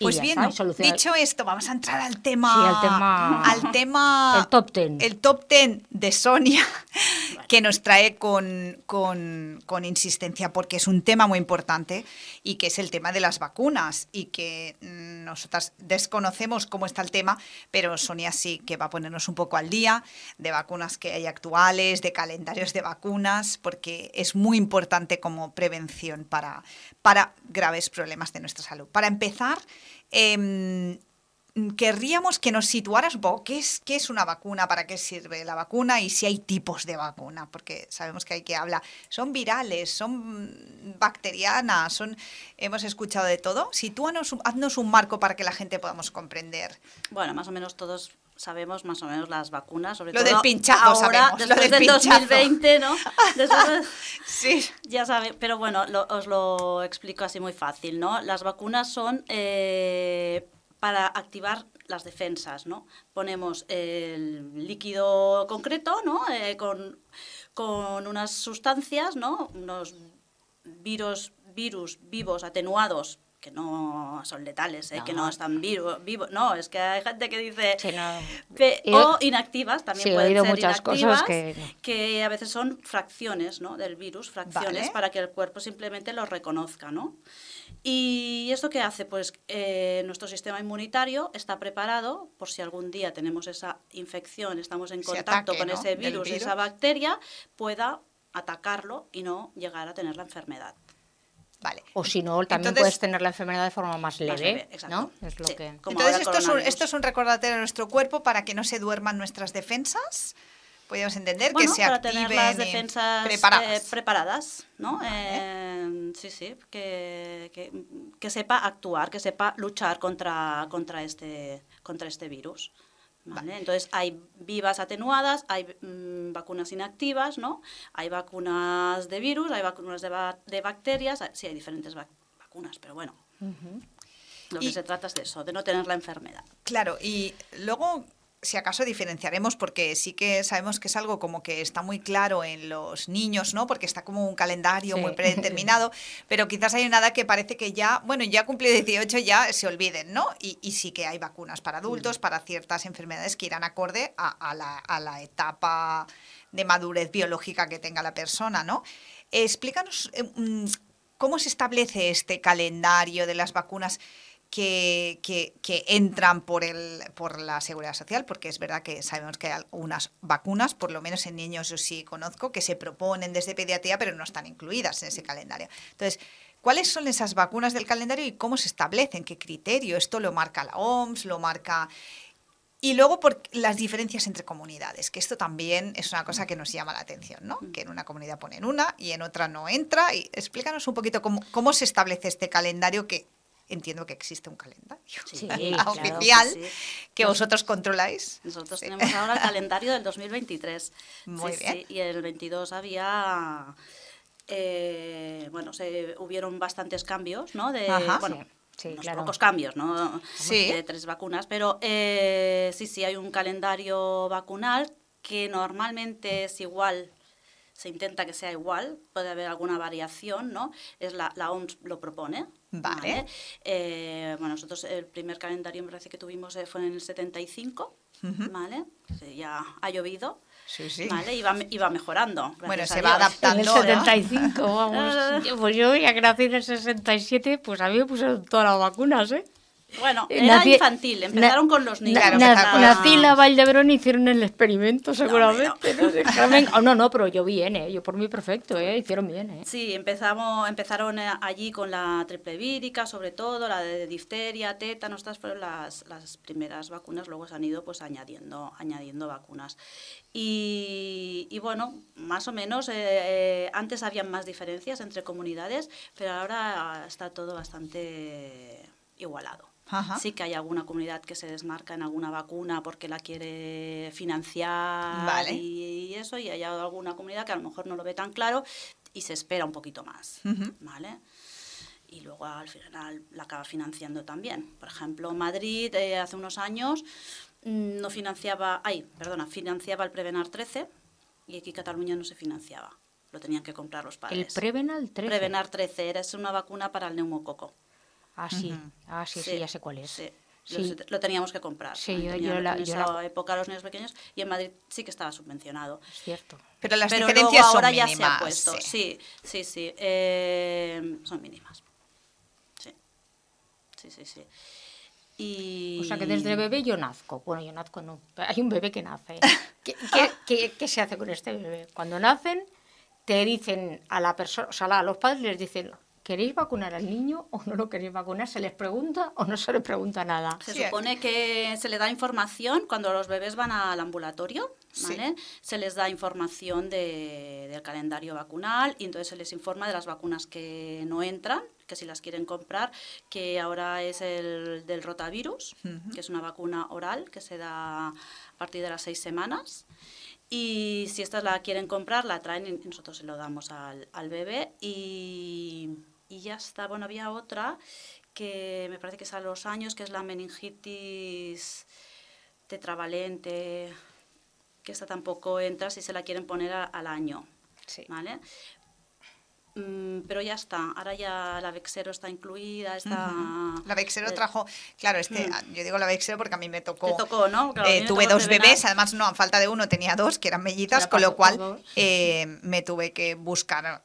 Pues bien, dicho esto, vamos a entrar al tema. Sí, al tema. Al tema. El top ten. El top ten de Sonia, que nos trae con, con, con insistencia, porque es un tema muy importante y que es el tema de las vacunas y que mm, nosotras desconocemos cómo está el tema, pero Sonia sí que va a ponernos un poco al día de vacunas que hay actuales, de calendarios de vacunas porque es muy importante como prevención para, para graves problemas de nuestra salud. Para empezar, em, querríamos que nos situaras ¿qué es, qué es una vacuna, para qué sirve la vacuna y si hay tipos de vacuna, porque sabemos que hay que hablar. Son virales, son bacterianas, son hemos escuchado de todo. Sitúanos, haznos un marco para que la gente podamos comprender. Bueno, más o menos todos sabemos más o menos las vacunas, sobre lo todo del pinchado, ahora, después del, 2020, ¿no? sí. Ya sabe, pero bueno, os lo explico así muy fácil, ¿no? Las vacunas son eh, para activar las defensas, ¿no? Ponemos el líquido concreto, ¿no? Eh, con, unas sustancias, ¿no? Unos virus, virus vivos atenuados que no son letales, ¿eh? que no están vivos. Vivo. No, es que hay gente que dice... o inactivas, también pueden ser muchas cosas que... a veces son fracciones ¿no? del virus, fracciones para que el cuerpo simplemente lo reconozca, ¿no? ¿Y esto qué hace? Pues eh, nuestro sistema inmunitario está preparado por si algún día tenemos esa infección, estamos en contacto con ese virus, virus, esa bacteria, pueda atacarlo y no llegar a tener la enfermedad. O si no, también puedes tener la enfermedad de forma más leve. Entonces, esto es, un, esto es recordatorio a nuestro cuerpo para que no se duerman nuestras defensas Podríamos entender que se activen tener defensas eh, preparadas. ¿no? Eh, sí, sí, que, que, sepa actuar, que sepa luchar contra, contra, este, contra este virus. ¿Vale? Entonces hay vivas atenuadas, hay mm, vacunas inactivas, ¿no? Hay vacunas de virus, hay vacunas de, bacterias, sí hay diferentes vacunas, pero bueno. Lo que se trata es de eso, de no tener la enfermedad. Claro, y luego si acaso diferenciaremos, porque sí que sabemos que es algo como que está muy claro en los niños, ¿no? Porque está como un calendario muy predeterminado, pero quizás hay una edad que parece que ya, bueno, ya cumple 18, ya se olviden, ¿no? Y, sí que hay vacunas para adultos, mm. para ciertas enfermedades que irán acorde a, la, etapa de madurez biológica que tenga la persona, ¿no? Explícanos em, mm, cómo se establece este calendario de las vacunas que, entran por, el, por la seguridad social, porque es verdad que sabemos que hay algunas vacunas, por lo menos en niños yo sí conozco, que se proponen desde pediatría, pero no están incluidas en ese calendario. Entonces, ¿Cuáles son esas vacunas del calendario y cómo se establecen? ¿Qué criterio? Esto lo marca la OMS, lo marca... Y luego por las diferencias entre comunidades, que esto también es una cosa que nos llama la atención, ¿no? Que en una comunidad ponen una y en otra no entra. explícanos un poquito cómo, cómo se establece este calendario que entiendo que existe un calendario oficial que, vosotros controláis. Nosotros tenemos ahora el calendario del 2023. Muy bien. y el 22 había, eh, bueno, se hubieron bastantes cambios, ¿no? De, Bueno, unos pocos cambios, ¿no? De tres vacunas, pero eh, sí, sí, hay un calendario vacunal que normalmente es igual, se intenta que sea igual, puede haber alguna variación, ¿no? Es la, la OMS lo propone, Vale. Eh, bueno, nosotros el primer calendario me parece que tuvimos eh, fue en el 75, ¿vale? ya ha llovido. Sí, sí. Vale, iba, iba mejorando. Bueno, se va adaptando. En el 75, vamos. pues yo ya que nací en el 67, pues a mí me pusieron todas las vacunas, ¿eh? Bueno, eh, era infantil, empezaron con los niños. Claro, nací en la Valdebrón y hicieron el experimento seguramente. No, ah, no, no. pero yo bien, ¿eh? yo por mí perfecto, ¿eh? hicieron bien. ¿eh? Sí, empezamos, empezaron allí con la triple vírica, sobre todo, la de difteria, tétanos, estas fueron las, primeras vacunas, luego se han ido pues añadiendo, añadiendo vacunas. Y, bueno, más o menos, antes había más diferencias entre comunidades, pero ahora está todo bastante igualado. Sí que hay alguna comunidad que se desmarca en alguna vacuna porque la quiere financiar y eso, y hay alguna comunidad que a lo mejor no lo ve tan claro y se espera un poquito más, ¿vale? Y luego al final la acaba financiando también. Por ejemplo, Madrid eh, hace unos años mm, no financiaba, ay, perdona, financiaba el Prevenar 13 y aquí Cataluña no se financiaba. Lo tenían que comprar los padres. El Prevenar 13. Prevenar 13 era una vacuna para el neumococo. Ah, ah sí, sí, ya sé cuál es. lo teníamos que comprar. Sí, yo, en esa la... época los niños pequeños y en Madrid sí que estaba subvencionado. Es cierto. Pero las diferencias ahora ya se ha puesto. Sí, sí, sí. Eh, son mínimas. Sí. Sí, sí, Y... O sea que desde el bebé yo nazco. Bueno, yo nazco no. Hay un bebé que nace. qué se hace con este bebé? Cuando nacen, te dicen a la persona, o sea, a los padres les dicen, ¿Queréis vacunar al niño o no lo queréis vacunar? ¿Se les pregunta o no se les pregunta nada? Se eh. supone que se le da información cuando los bebés van al ambulatorio, Se les da información del calendario vacunal y entonces se les informa de las vacunas que no entran, que si las quieren comprar, que ahora es el del rotavirus, que es una vacuna oral que se da a partir de las seis semanas. Y si estas la quieren comprar, la traen y nosotros se lo damos al, al bebé. Y y ya está. Bueno, había otra que me parece que es a los años, que es la meningitis tetravalente, que esta tampoco entra si se la quieren poner al año. Sí. ¿Vale? Mm, pero ya está, ahora ya la Vexero está incluida, está... La Vexero eh, trajo, claro, este, yo digo la Vexero porque a mí me tocó... Te tocó, ¿no? Eh, tuve dos bebés, además no, a falta de uno tenía dos que eran mellizas, con lo cual eh, me tuve que buscar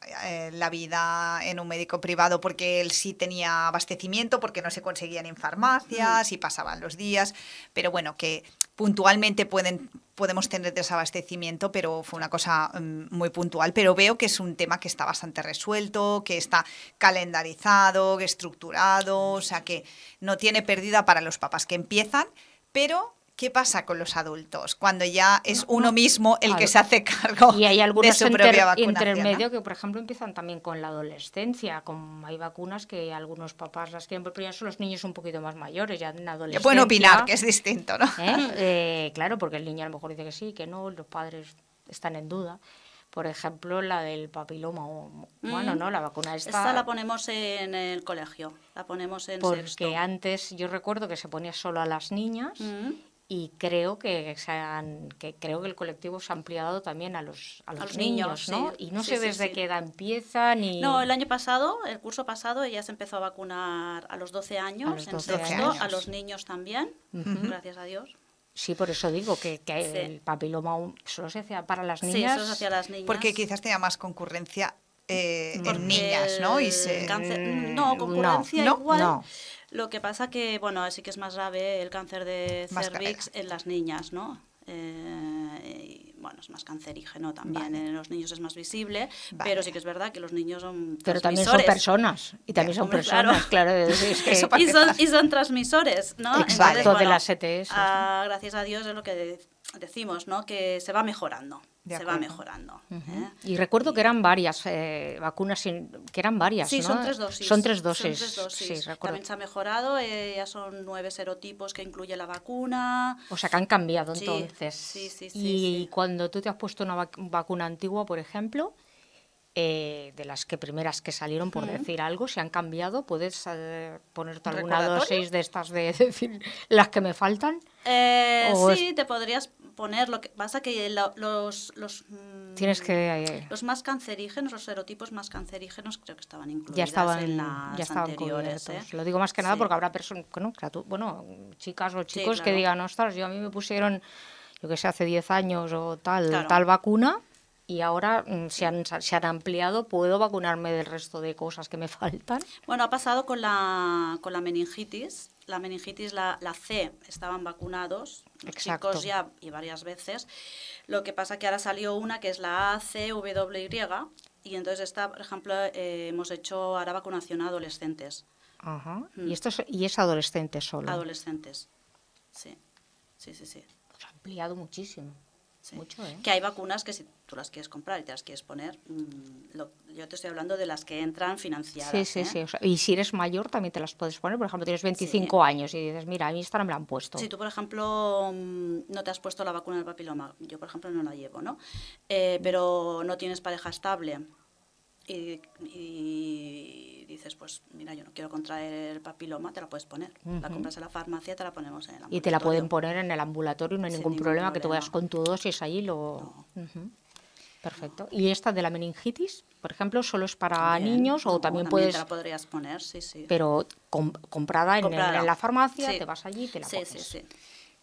la vida en un médico privado porque él sí tenía abastecimiento, porque no se conseguían en farmacias mm. y pasaban los días, pero bueno, que puntualmente pueden podemos tener desabastecimiento, pero fue una cosa mm, muy puntual. Pero veo que es un tema que está bastante resuelto, que está calendarizado, estructurado, o sea que no tiene pérdida para los papás que empiezan, pero ¿Qué pasa con los adultos cuando ya es uno mismo el que se hace cargo y hay de su propia vacunación? Intermedio que, por ejemplo, empiezan también con la adolescencia, como hay vacunas que algunos papás las quieren, pero ya son los niños un poquito más mayores, ya en adolescencia. Pueden opinar, que es distinto, ¿no? ¿eh? Eh, claro, porque el niño a lo mejor dice que sí, que no, los padres están en duda por ejemplo, la del papiloma Bueno, mm. ¿no? La vacuna esta... Esta la ponemos en el colegio, la ponemos en Porque antes yo recuerdo que se ponía solo a las niñas mm y creo que, sean que creo que el colectivo se ha ampliado también a los, a los, niños, ¿no? Y no sé desde qué edad empieza ni... No, el año pasado, el curso pasado, ella se empezó a vacunar a los 12 años, a los, A los niños también, gracias a Dios. Sí, por eso digo que, el papiloma solo se hacía para las niñas. Sí, solo se las niñas. Porque quizás tenía más concurrencia eh, en niñas, ¿no? Y se... Mm, no, concurrencia igual. No. Lo que pasa que, bueno, sí que es más grave el cáncer de cervix en las niñas, ¿no? Eh, bueno, es más cancerígeno también, en los niños es más visible, pero sí que es verdad que los niños son Pero también son personas, y también son personas, claro, y, son, y, son, transmisores, ¿no? Exacto, de las ETS. Ah, gracias a Dios es lo que decimos ¿no? que se va mejorando. se va mejorando. ¿eh? Y recuerdo que eran varias eh, vacunas, que eran varias. son tres dosis. Son tres dosis. También se ha mejorado, eh, ya son nueve serotipos que incluye la vacuna. O sea, que han cambiado entonces. Y cuando tú te has puesto una vacuna antigua, por ejemplo, eh, de las que primeras que salieron, por mm. decir algo, se han cambiado. ¿Puedes eh, ponerte alguna seis de estas de, decir las que me faltan? Eh, sí, te podrías poner lo que pasa que los, los mm, tienes que eh, los más cancerígenos los serotipos más cancerígenos creo que estaban incluidos ya estaban en las ya estaban anteriores lo digo más que nada porque habrá personas bueno, chicas o chicos que digan ostras yo a mí me pusieron yo que sé hace 10 años o tal tal vacuna y ahora mm, se han, se han ampliado, ¿puedo vacunarme del resto de cosas que me faltan? Bueno, ha pasado con la, con la meningitis. La meningitis, la, la C, estaban vacunados, chicos ya y varias veces. Lo que pasa que ahora salió una que es la ACWY. Y. Y entonces está, por ejemplo, eh, hemos hecho ahora vacunación a adolescentes. Ajá. ¿Y, mm. esto es, ¿Y es adolescente solo? Adolescentes, sí. Sí, sí, sí. Pues ha ampliado muchísimo. ¿eh? Que hay vacunas que si tú las quieres comprar y te las quieres poner, mm, yo te estoy hablando de las que entran financiadas. Sí, sí, ¿eh? sí. y si eres mayor también te las puedes poner. Por ejemplo, tienes 25 años y dices, mira, a mí esta no me la han puesto. Si tú, por ejemplo, mm, no te has puesto la vacuna del papiloma, yo, por ejemplo, no la llevo, ¿no? Eh, pero no tienes pareja estable y dices, pues mira, yo no quiero contraer papiloma, te la puedes poner. La compras en la farmacia, te la ponemos en el ambulatorio. Y te la pueden poner en el ambulatorio, no hay ningún, problema, que te vayas con tu dosis ahí lo... Perfecto. ¿Y esta de la meningitis, por ejemplo, solo es para niños o también puedes... Te la podrías poner, sí, sí. Pero comprada, En, la farmacia, te vas allí y te la pones. sí, sí.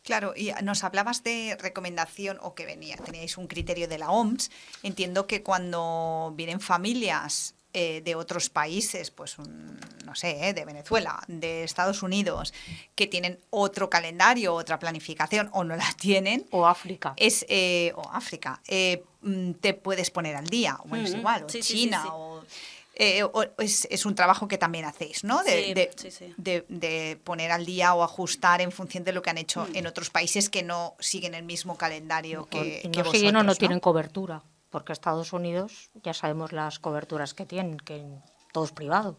Claro, y nos hablabas de recomendación o que venía, teníais un criterio de la OMS. Entiendo que cuando vienen familias eh, de otros países, pues no sé, eh, de Venezuela, de Estados Unidos, que tienen otro calendario, otra planificación, o no la tienen. O África. Es, eh, o África. Mm, te puedes poner al día, bueno, es igual, o China, o... es, un trabajo que también hacéis, ¿no? De, de, poner al día o ajustar en función de lo que han hecho mm. en otros países que no siguen el mismo calendario que, que no Siguen o no, tienen cobertura porque Estados Unidos ya sabemos las coberturas que tienen, que todo es privado,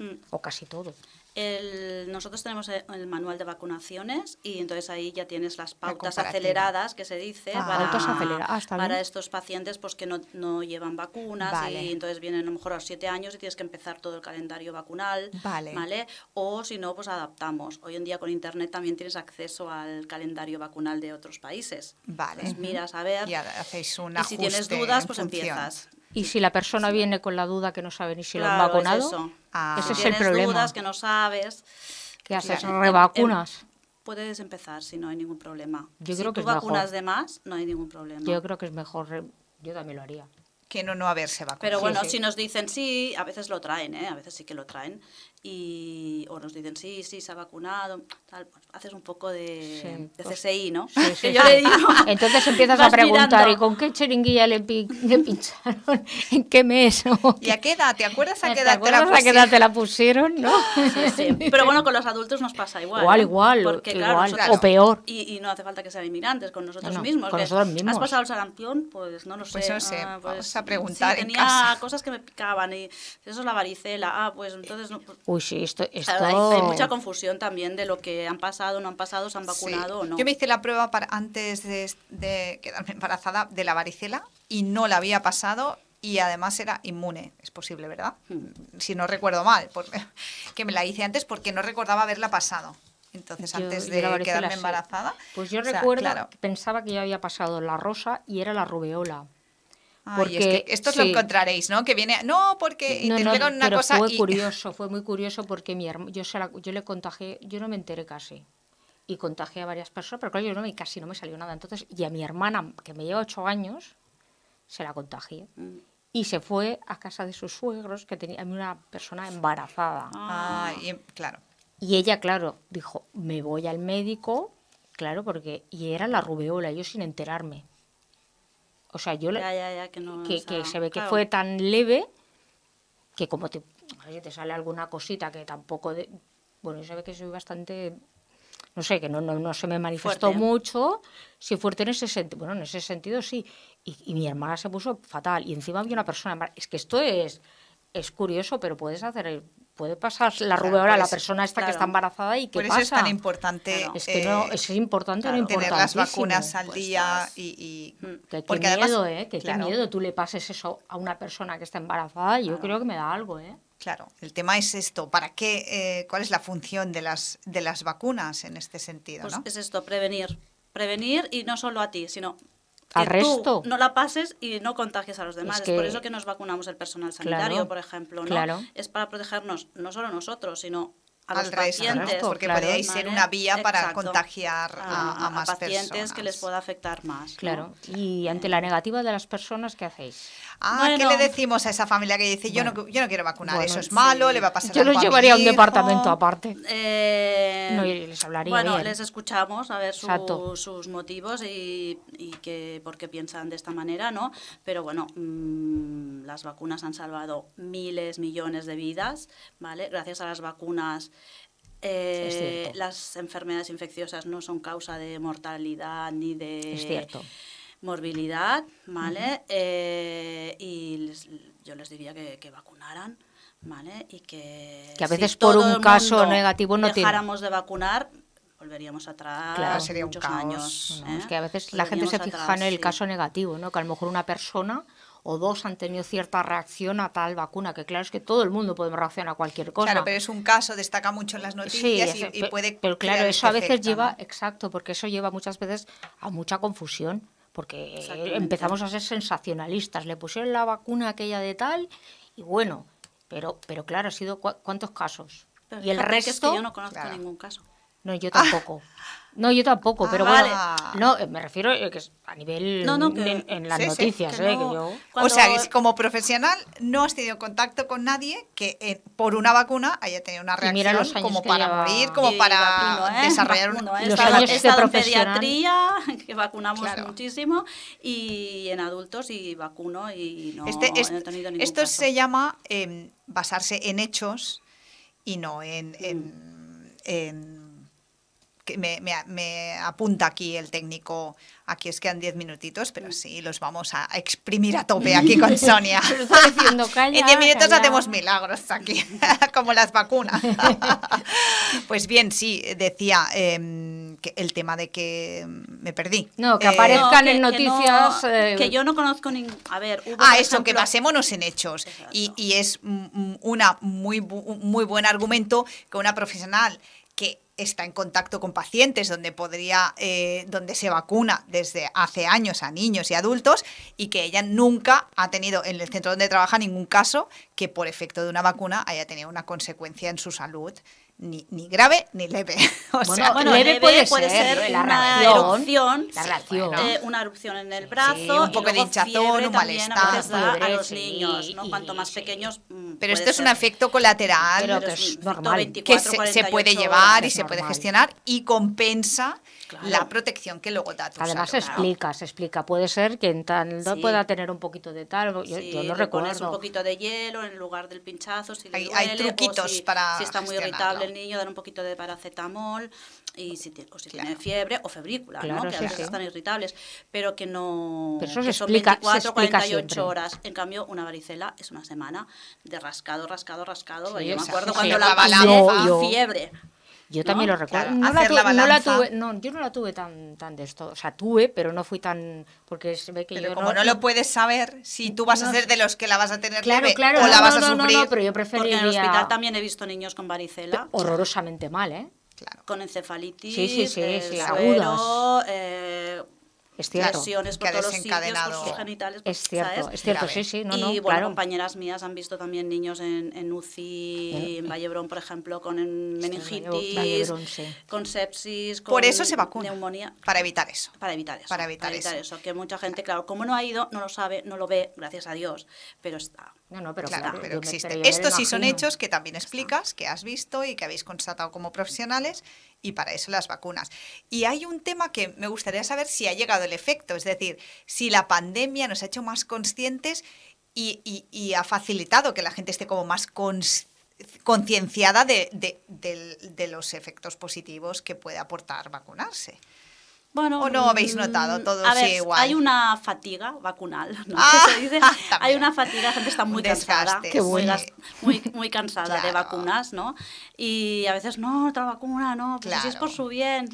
mm. o casi todo. El, nosotros tenemos el manual de vacunaciones y entonces ahí ya tienes las pautas aceleradas que se dice ah, para, ah, para estos pacientes pues que no, no llevan vacunas y entonces vienen a lo mejor a los siete años y tienes que empezar todo el calendario vacunal, vale. O si no, pues adaptamos. Hoy en día con internet también tienes acceso al calendario vacunal de otros países. Vale. miras a ver. Y si tienes dudas, pues empiezas. Y si la persona viene con la duda que no sabe ni si lo han vacunado, ah. ese es el problema. dudas que no sabes, ¿qué haces? Em, ¿Revacunas? Em, puedes empezar si no hay ningún problema. si creo tú vacunas de más, no hay ningún problema. Yo creo que es mejor, eh, yo también lo haría que no no haberse vacunado. Pero bueno, si nos dicen sí, a veces lo traen, ¿eh? a veces sí que lo traen, y o nos dicen sí, sí, se ha vacunado, pues haces un poco de, de pues CSI, ¿no? Entonces empiezas a preguntar, ¿y con qué chiringuilla le, le pincharon? ¿En qué mes? ¿Y a qué edad? ¿Te acuerdas a qué edad te, la, pusieron? te la pusieron? ¿no? Pero bueno, con los adultos nos pasa igual. Igual, ¿eh? igual. o peor. Y, no hace falta que sean inmigrantes, con nosotros mismos. ¿Has pasado el sarampión? Pues no lo pues sé. Ah, pues no sé, vamos a preguntar en tenía cosas que me picaban y eso es la varicela. Ah, pues entonces... Hay, mucha confusión también de lo que han pasado, no han pasado, se han vacunado o no. Yo me hice la prueba para, antes de, quedarme embarazada de la varicela y no la había pasado y además era inmune. Es posible, ¿verdad? Hmm. Si no recuerdo mal, que me la hice antes porque no recordaba haberla pasado. Entonces, antes de quedarme embarazada. Pues yo recuerdo, pensaba que ya había pasado la rosa y era la rubeola. Porque, esto lo encontraréis, ¿no? Que viene, no, porque fue curioso, fue muy curioso porque mi yo, se la, yo le contagié, yo no me enteré casi. Y contagié a varias personas, pero claro, yo no me, casi no me salió nada. Entonces, y a mi hermana, que me lleva ocho años, se la contagié. Y se fue a casa de sus suegros, que tenía una persona embarazada. Ah, y, em, claro. Y ella, claro, dijo, me voy al médico, claro, porque... Y era la rubeola, yo sin enterarme. O sea, yo ya, ya, ya, que, no, que, se ve que fue tan leve que como te, te sale alguna cosita que tampoco... bueno, yo se ve que soy bastante... No sé, que no, no, se me manifestó mucho. Si fuerte en ese sentido. Bueno, en ese sentido sí. Y, mi hermana se puso fatal. Y encima había una persona... Es que esto es, es curioso, pero puedes hacer puede pasar la rubéola a la persona esta que está embarazada y que pasa. Por eso es tan importante. Eh, es importante, Tener las vacunas al día y, mm. Que, Porque qué miedo, ¿eh? Que qué miedo tú le pases eso a una persona que está embarazada. Yo creo que me da algo, ¿eh? Claro, el tema es esto, ¿para qué, eh, cuál es la función de las, de las vacunas en este sentido? Pues es esto, prevenir, prevenir y no solo a ti, sino que no la pases y no contagies a los demás. Es, por eso que nos vacunamos el personal sanitario, por ejemplo. ¿no? Es para protegernos no solo nosotros, sino al porque ser una vía para contagiar a, más pacientes que les pueda afectar más. Claro. Y eh. ante la negativa de las personas, ¿qué hacéis? Ah, ¿qué le decimos a esa familia que dice yo, no, yo no quiero vacunar, eso es malo, le va a pasar Yo los llevaría a un departamento aparte. Eh, les Bueno, les escuchamos a ver sus motivos y, por qué piensan de esta manera, ¿no? Pero bueno, mm, las vacunas han salvado miles, millones de vidas, ¿vale? Gracias a las vacunas eh, las enfermedades infecciosas no son causa de mortalidad ni de morbilidad, ¿vale? Eh, y yo les diría que, vacunaran, ¿vale? Y que, a veces por un caso negativo no dejáramos de vacunar, volveríamos atrás sería un caos. Es que a veces la gente se fija en el caso negativo, ¿no? Que a lo mejor una persona o dos han tenido cierta reacción a tal vacuna, que claro es que todo el mundo puede reaccionar a cualquier cosa. Claro, pero es un caso, destaca mucho en las noticias sí, y, y, puede... Pero claro, eso a veces lleva, exacto, porque eso lleva muchas veces a mucha confusión, porque eh, empezamos a ser sensacionalistas, le pusieron la vacuna aquella de tal y bueno, pero, pero claro, ha sido cuántos casos. y el resto... que yo no conozco ningún caso. No, yo ah. tampoco. No, yo tampoco, ah, pero vale. bueno, no, eh, me refiero eh, a, nivel en, las noticias. ¿eh? O sea, que como profesional no has tenido contacto con nadie que por una vacuna haya tenido una reacción como para morir, como para desarrollar Los años he pediatría, que vacunamos muchísimo, y en adultos y vacuno y no, este Esto se llama em, basarse en hechos y no en mm me, apunta aquí el técnico, aquí es que han 10 minutitos, pero sí, los vamos a exprimir a tope aquí con Sonia. en 10 minutos hacemos milagros aquí, como las vacunas. pues bien, sí, decía em, el tema de que me perdí. No, que eh, aparezcan en noticias... Eh, que, yo no conozco ningún... A ver, hubo Ah, eso, que basémonos en hechos. Y, y, es una muy, muy buen argumento que una profesional está en contacto con pacientes donde podría, eh, donde se vacuna desde hace años a niños y adultos y que ella nunca ha tenido en el centro donde trabaja ningún caso que por efecto de una vacuna haya tenido una consecuencia en su salud ni, ni grave ni leve. bueno, leve, puede, ser, una erupción, la erupción eh, una erupción en el brazo, un poco de hinchazón, un malestar a, los niños, ¿no? Cuanto más pequeños. Mm, pero esto es un efecto colateral que, normal. que se, puede llevar y se puede gestionar y compensa la protección que luego da Además se explica, se explica. Puede ser que en tal pueda tener un poquito de tal, yo, sí, lo recuerdo. un poquito de hielo en lugar del pinchazo. hay, truquitos para Si está muy irritable el niño, dar un poquito de paracetamol y si o si tiene fiebre o febrícula, ¿no? que a veces están irritables, pero que no son explica, 24, 48 horas. En cambio, una varicela es una semana de rascado, rascado, rascado. yo me acuerdo cuando la, la, fiebre. Yo también lo recuerdo. no, la no, yo no la tuve tan, tan de esto. O sea, tuve, pero no fui tan. Porque se ve que pero yo como no, lo puedes saber, si tú vas a ser de los que la vas a tener claro, claro, o la vas a sufrir. No, pero yo preferiría. Porque en el hospital también he visto niños con varicela. Horrorosamente mal, ¿eh? Claro. Con encefalitis, sí, sí, sí, sí eh, es cierto. lesiones los genitales. es cierto, sí, sí. y compañeras mías han visto también niños en, UCI, en Vallebrón, por ejemplo, con meningitis, con sepsis, con por eso se vacuna, neumonía. Para evitar eso. Para evitar eso. Para evitar, eso. Que mucha gente, claro, como no ha ido, no lo sabe, no lo ve, gracias a Dios, pero está. No, no, pero claro, existe. Estos sí son hechos que también explicas, que has visto y que habéis constatado como profesionales, y para eso las vacunas. Y hay un tema que me gustaría saber si ha llegado el efecto, es decir, si la pandemia nos ha hecho más conscientes y, ha facilitado que la gente esté como más concienciada de, los efectos positivos que puede aportar vacunarse. Bueno, ¿O no habéis mm, notado todo igual? Hay una fatiga vacunal, ¿no? Ah, hay una fatiga, la gente está muy cansada, muy, muy, cansada de vacunas, ¿no? Y a veces, no, otra vacuna, no, pues es por su bien,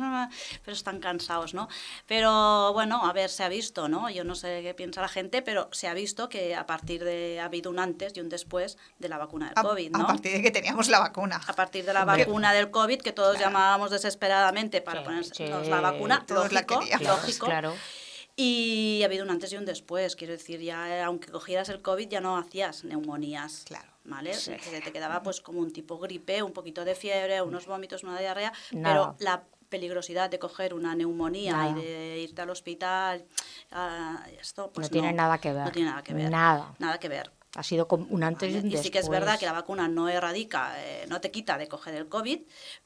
pero están cansados, ¿no? Pero bueno, a ver, se ha visto, ¿no? Yo no sé qué piensa la gente, pero se ha visto que a partir de, ha habido un antes y un después de la vacuna del COVID, ¿no? A partir de que teníamos la vacuna. A partir de la vacuna del COVID, que todos llamábamos desesperadamente para sí, ponernos la vacuna, Claro. Y ha habido un antes y un después, quiero decir, ya aunque cogieras el COVID ya no hacías neumonías. Claro. ¿Vale? te quedaba pues como un tipo gripe, un poquito de fiebre, unos vómitos, una diarrea, pero la peligrosidad de coger una neumonía y de irte al hospital, ah, esto pues no, tiene nada que ver. No tiene nada que ver. Nada. Nada que ver. Ha sido un antes y sí que es verdad que la vacuna no erradica, eh, no te quita de coger el COVID,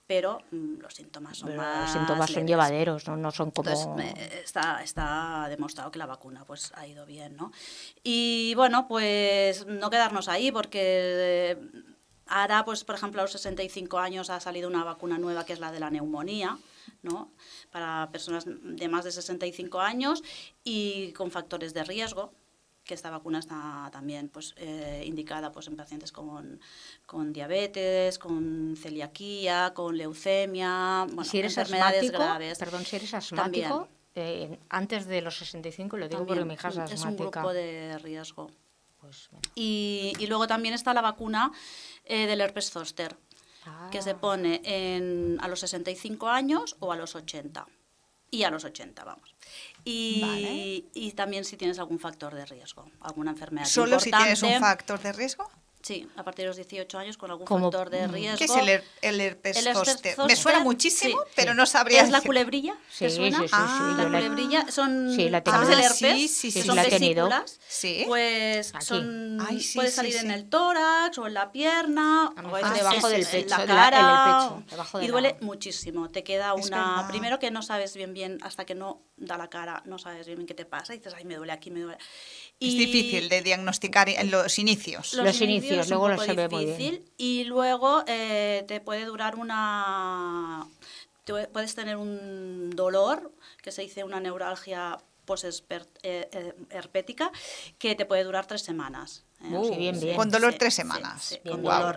pero mm, los síntomas son Los síntomas son llevaderos, ¿no? son como... Eh, está, está demostrado que la vacuna pues ha ido bien, ¿no? Y bueno, pues no quedarnos ahí porque... Eh, ahora, pues, por ejemplo, a los 65 años ha salido una vacuna nueva que es la de la neumonía, ¿no? Para personas de más de 65 años y con factores de riesgo, que esta vacuna está también pues, eh, indicada pues, en pacientes con, diabetes, con celiaquía, con leucemia, enfermedades graves. Perdón, si eres asmático, eh, antes de los 65, lo digo porque mi hija es asmática. Es un grupo de riesgo. Pues, y, luego también está la vacuna eh, del herpes zoster, que se ah. pone en, a los 65 años o a los 80 y a los 80, vamos. Y, también si tienes algún factor de riesgo, alguna enfermedad ¿Solo si tienes un factor de riesgo? Sí, a partir de los 18 años con algún factor de mm, riesgo. ¿Qué es el, herpes, Me suena muchísimo, pero no sabría. ¿Es la culebrilla? Ah, sí, sí, sí. la culebrilla son. Sí, la el herpes? Sí, que son la Sí. Pues puede salir en el tórax o en la pierna o debajo del pecho, en la cara. En el pecho, y duele muchísimo. Te queda una. Primero que no sabes bien bien hasta que no da la cara, no sabes bien qué te pasa y dices, ay, me duele aquí, me duele. Es difícil de diagnosticar en eh, los inicios. los inicios es un poco difícil y luego eh, te puede durar una... puedes tener un dolor, que se dice una neuralgia eh, eh, herpética que te puede durar tres semanas. Uh, bien, bien. Con dolor tres semanas.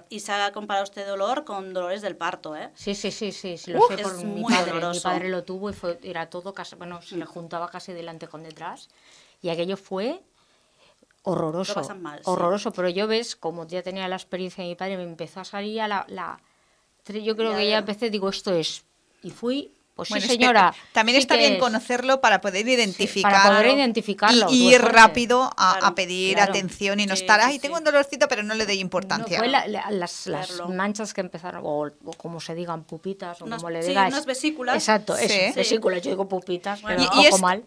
Y se ha comparado este dolor con dolores del parto, ¿eh? Sí, sí, sí, sí. lo sé por mi padre. Doloroso. Mi padre lo tuvo y fue, era todo, casi, bueno, se le juntaba casi delante con detrás. Y aquello fue horroroso. horroroso, pero yo ves, como ya tenía la experiencia de mi padre, me empezó a salir a la... la yo creo que ya empecé, digo, esto es. Y fui pues bueno, señora. también está bien conocerlo para poder identificar. identificarlo. Y ir rápido a, pedir atención y no estar, ay, tengo un dolorcito, pero no le doy importancia. las, manchas que empezaron, o, como se digan, pupitas, o como le digas. unas vesículas. Exacto, es vesículas, yo digo pupitas,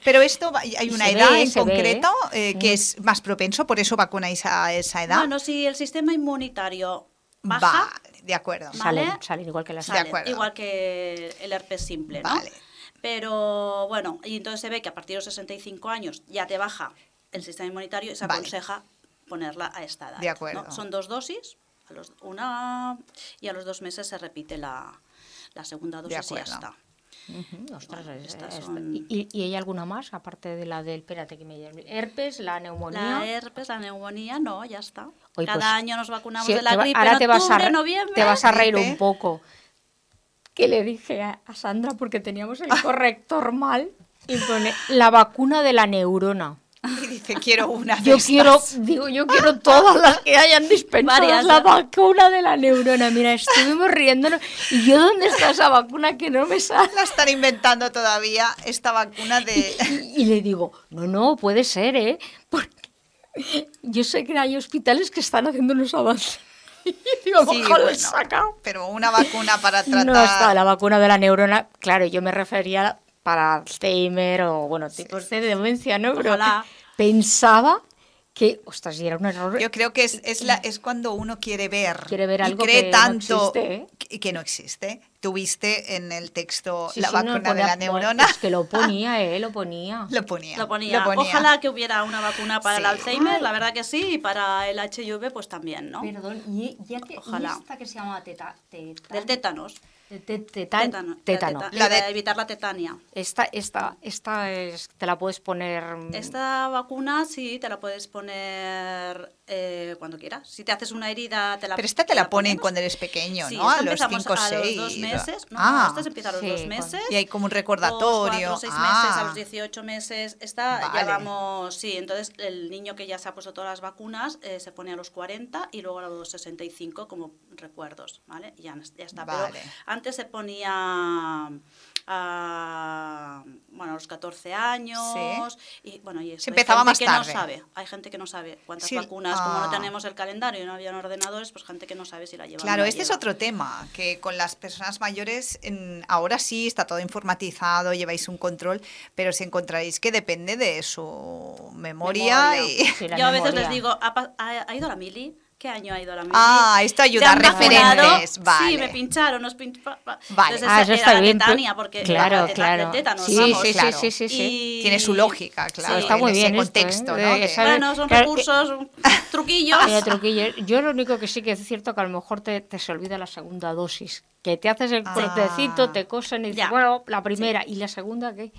pero esto, hay una edad en concreto eh, que mm. es más propenso, por eso vacunáis a esa edad. No, si el sistema inmunitario baja... De acuerdo. Salen, igual que Igual que el herpes simple, Vale. Pero bueno, y entonces se ve que a partir de los 65 años ya te baja el sistema inmunitario y se aconseja ponerla a esta edad. De acuerdo. Son dos dosis, una y a los dos meses se repite la, la segunda dosis y ya está. ¿Y, hay alguna más, aparte de la del, que herpes, la neumonía? La herpes, la neumonía, no, ya está. Cada pues, año nos vacunamos de la gripe ahora en te vas a, noviembre. Te vas a reír un poco. Que le dije a, a Sandra, porque teníamos el corrector mal, y pone la vacuna de la neurona. Y dice, quiero una de Yo quiero, digo, yo quiero todas las que hayan dispensado la vacuna de la neurona. Mira, estuvimos riéndonos. ¿Y yo dónde está esa vacuna que no me sale? La están inventando todavía, esta vacuna de... Y, le digo, no, no, puede ser, ¿eh? Porque yo sé que hay hospitales que están haciendo unos avances. Y digo, sí, bueno, pero una vacuna para tratar... No está la vacuna de la neurona. Claro, yo me refería a para Alzheimer o, bueno, tipos de demencia, ¿no? Pero pensaba que, ostras, y era un error. Yo creo que es, la, es cuando uno quiere ver. Quiere ver algo y que tanto no existe, que no existe tuviste en el texto la vacuna de la neurona. Es que lo ponía, eh, lo ponía. Lo ponía. Lo ponía. Ojalá que hubiera una vacuna para el Alzheimer, la verdad que sí, y para el HIV pues también, ¿no? Perdón, este, y, Ojalá. esta que se llama teta, teta? Del tétanos. Tétano. La de evitar la tetania. Esta, esta, esta te la puedes poner. Mm, esta vacuna sí, te la puedes poner eh, cuando quieras. Si te haces una herida, te la. Pero esta te la, ponen cuando eres pequeño, ¿no? A los 5 o 6. No, ah, este empieza los dos meses. Y hay como un recordatorio. A los seis meses, a los 18 ah. meses. está, ya vamos. Sí, entonces el niño que ya se ha puesto todas las vacunas eh, se pone a los 40 y luego a los 65 como recuerdos, ¿vale? Ya, ya está. Vale. antes se ponía a bueno, los 14 años. Y, bueno, y Se empezaba más que tarde. no sabe. Hay gente que no sabe cuántas vacunas, como no ah. tenemos el calendario y no habían ordenadores, pues gente que no sabe si la llevan. Claro, este es otro tema, que con las personas mayores en, ahora sí está todo informatizado, lleváis un control, pero si encontráis que depende de su memoria. Y... Yo a veces les digo, ¿ha, ido la mili? ¿Qué año ha ido la mili? Ah, esto ayuda a referentes, Sí, me pincharon, nos pincharon. Entonces, ah, eso está era bien. tetania, porque claro, la, claro. sí, sí, claro. sí, sí, sí, y... Tiene su lógica, claro. está muy bien. Ese esto, contexto, ¿eh? ¿no? Bueno, son recursos, truquillos. truquillos. Yo lo único que sí que es cierto que a lo mejor te, te se olvida la segunda dosis, que te haces el ah. cortecito, te cosen y dices, bueno, la primera y la segunda, ¿qué?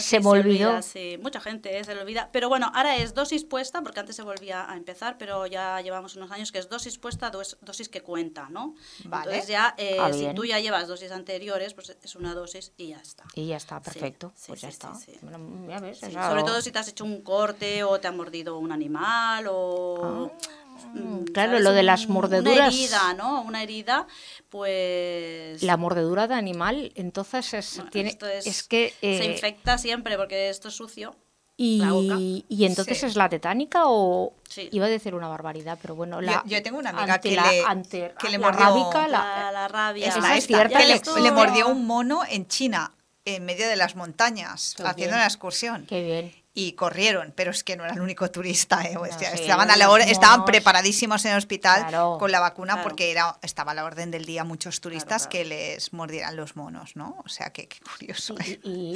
se me olvidó. sí. Mucha gente eh, se le olvida. Pero bueno, ahora es dosis puesta, porque antes se volvía a empezar, pero ya llevamos unos años que es dosis puesta, dosis que cuenta, ¿no? Vale. Entonces ya, eh, ah, si tú ya llevas dosis anteriores, pues es una dosis y ya está. Y ya está, perfecto. pues ya está. Sobre todo si te has hecho un corte o te ha mordido un animal o... Ah. Mm, claro, lo de las mordeduras. Una herida, ¿no? Una herida, pues. La mordedura de animal, entonces es, es, que. se eh, infecta siempre porque esto es sucio. Y, entonces es la tetánica o. Iba a decir una barbaridad, pero bueno. La, yo, tengo una amiga que, le, mordió. la, rabia. le, mordió un mono en China en medio de las montañas, haciendo una excursión. Qué bien y corrieron, pero es que no era el único turista, ¿eh? Pues estaban, estaban preparadísimos en el hospital con la vacuna porque era, estaba a la orden del día muchos turistas que les mordieran los monos, ¿no? O sea, qué curioso. ¿eh? ¿Y,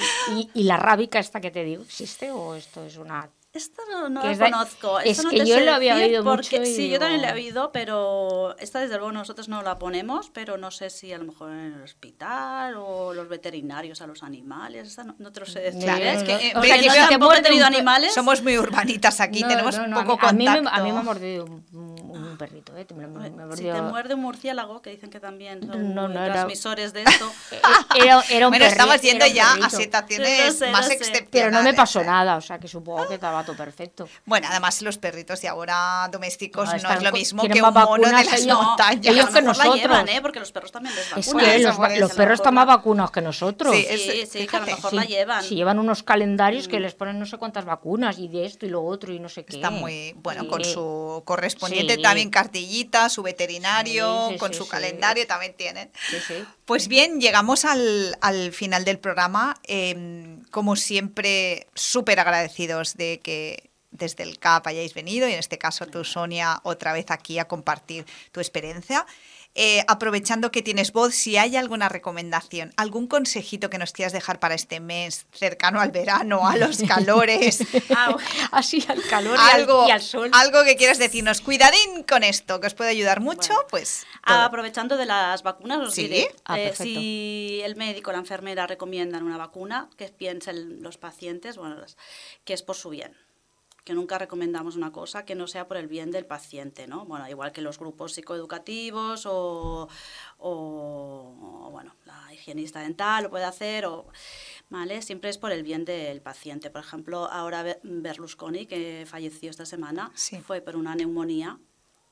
y, la rábica esta que te digo existe o esto es una esto no, no lo conozco. Es que yo lo había oído mucho Sí, yo también la he oído, pero esta desde luego nosotros no la ponemos, pero no sé si a lo mejor en el hospital o los veterinarios a los animales. no, te lo sé decir. Claro, ¿eh? que, eh, o sea, que yo tampoco he tenido animales. Somos muy urbanitas aquí, tenemos poco a mí, contacto. A mí, me, ha mordido un, ah. perrito. Eh, Si te muerde un murciélago, que dicen que también son transmisores de esto. Eh, era, era un bueno, estamos yendo ya a situaciones más excepcionales. Pero no me pasó nada, o sea que supongo que estaba perfecto. Bueno, además los perritos de ahora domésticos no, es lo mismo que un mono de las montañas. Ellos que nosotros. ¿eh? Porque los perros también les vacunan. Es que los, perros están más vacunados que nosotros. Sí, a lo mejor la llevan. Si llevan unos calendarios que mm. les ponen no sé cuántas vacunas y de esto y lo otro y no sé qué. Está muy, bueno, con su correspondiente también cartillita, su veterinario, con su calendario también tienen. Pues bien, llegamos al, final del programa. Em, como siempre, súper agradecidos de que desde el CAP hayáis venido y en este caso tú, Sonia, otra vez aquí a compartir tu experiencia. Eh, aprovechando que tienes voz, si hay alguna recomendación, algún consejito que nos quieras dejar para este mes, cercano al verano, a los calores. Ah, así al calor y, algo, al, sol. Algo que quieras decirnos, cuidadín con esto, que os puede ayudar mucho, pues. Ah, aprovechando de las vacunas, os diré, ah, eh, si el médico o la enfermera recomiendan una vacuna, que piensen los pacientes, bueno, que es por su bien que nunca recomendamos una cosa que no sea por el bien del paciente, ¿no? Bueno, igual que los grupos psicoeducativos o, o, bueno, la higienista dental lo puede hacer, o, ¿vale? Siempre es por el bien del paciente. Por ejemplo, ahora Berlusconi, que falleció esta semana, fue por una neumonía,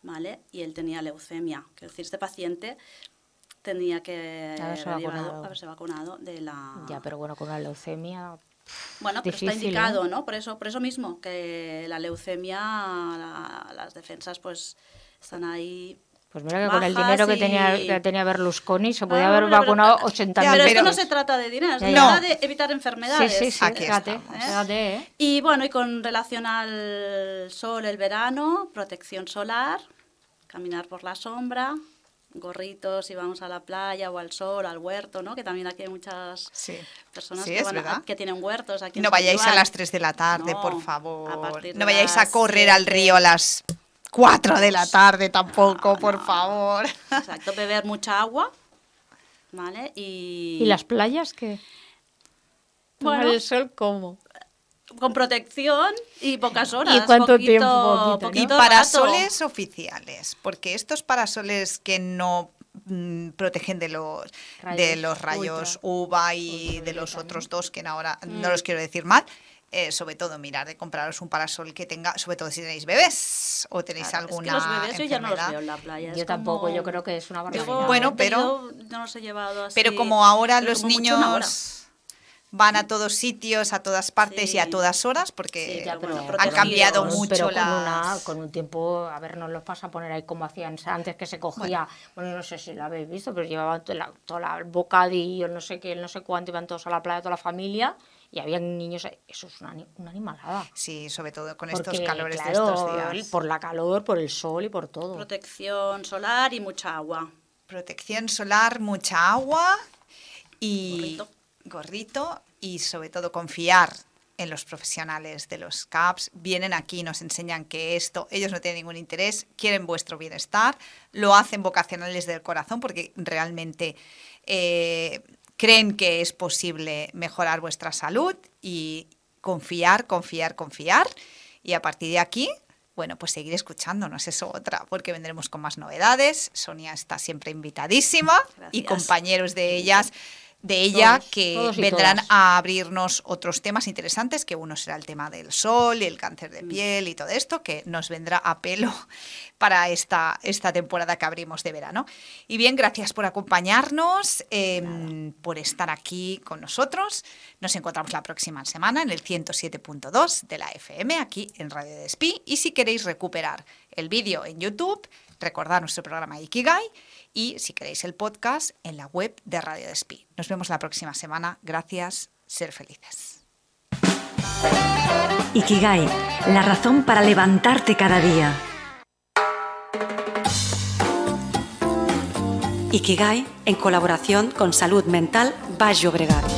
¿vale? Y él tenía leucemia. Quiero decir, este paciente tenía que vacunado. haberse vacunado de la... Ya, pero bueno, con la leucemia bueno, pero está ¿eh? indicado, ¿no? Por eso, por eso mismo, que la leucemia, las defensas, pues están ahí pues mira que con el dinero que tenía, que tenía Berlusconi se podía ah, haber vacunado 80.000 Pero esto no se trata de dinero, se trata de evitar enfermedades. Sí, sí, sí. ¿eh? Fíjate, ¿eh? Y bueno, y con relación al sol, el verano, protección solar, caminar por la sombra, gorritos y vamos a la playa o al sol, al huerto, ¿no? Que también aquí hay muchas personas que, tienen huertos. Aquí no vayáis a las 3 de la tarde, por favor. No vayáis a correr al río a las 4 de la tarde tampoco, por favor. Exacto, beber mucha agua, Y... las playas qué? Bueno, el sol cómo? con protección y pocas horas. ¿Y Parasoles oficiales, porque estos parasoles que no mm, protegen de los rayos, de los rayos UVA y de los otros dos que ahora no mm. los quiero decir mal. Eh, sobre todo mirar de compraros un parasol que tenga, sobre todo si tenéis bebés o tenéis alguna es los bebés yo ya no veo en la playa. Yo tampoco, yo creo que es una barbaridad. bueno, pero no llevado pero como ahora los niños van a todos sitios, a todas partes y a todas horas, porque han cambiado mucho pero con, con un tiempo, a ver, no los pasa a poner ahí como hacían antes que se cogía, bueno, no sé si lo habéis visto, pero llevaban toda la, bocadillo, no sé qué, no sé cuánto, iban todos a la playa, toda la familia y había niños, eso es una, animalada. Sí, sobre todo con estos calores de estos días. Por la calor, por el sol y por todo. Protección solar y mucha agua. Protección solar, mucha agua y, gorrito y sobre todo confiar en los profesionales de los CAPS, vienen aquí, nos enseñan que esto, ellos no tienen ningún interés, quieren vuestro bienestar, lo hacen vocacionales del corazón porque realmente eh, creen que es posible mejorar vuestra salud y confiar, confiar, confiar. Y a partir de aquí, bueno, pues seguir escuchándonos, eso otra, porque vendremos con más novedades. Sonia está siempre invitadísima y compañeros de ellas de ella que vendrán a abrirnos otros temas interesantes, que uno será el tema del sol, y el cáncer de piel y todo esto, que nos vendrá a pelo para esta, esta temporada que abrimos de verano. Y bien, gracias por acompañarnos, em, por estar aquí con nosotros. Nos encontramos la próxima semana en el 107.2 de la FM, aquí en Radio Despí. Y si queréis recuperar el vídeo en YouTube, recordad nuestro programa Ikigai y, si queréis el podcast, en la web de Radio Despí. Nos vemos la próxima semana. Gracias, ser felices. Ikigai, la razón para levantarte cada día. Ikigai, en colaboración con Salud Mental Valle Obregat.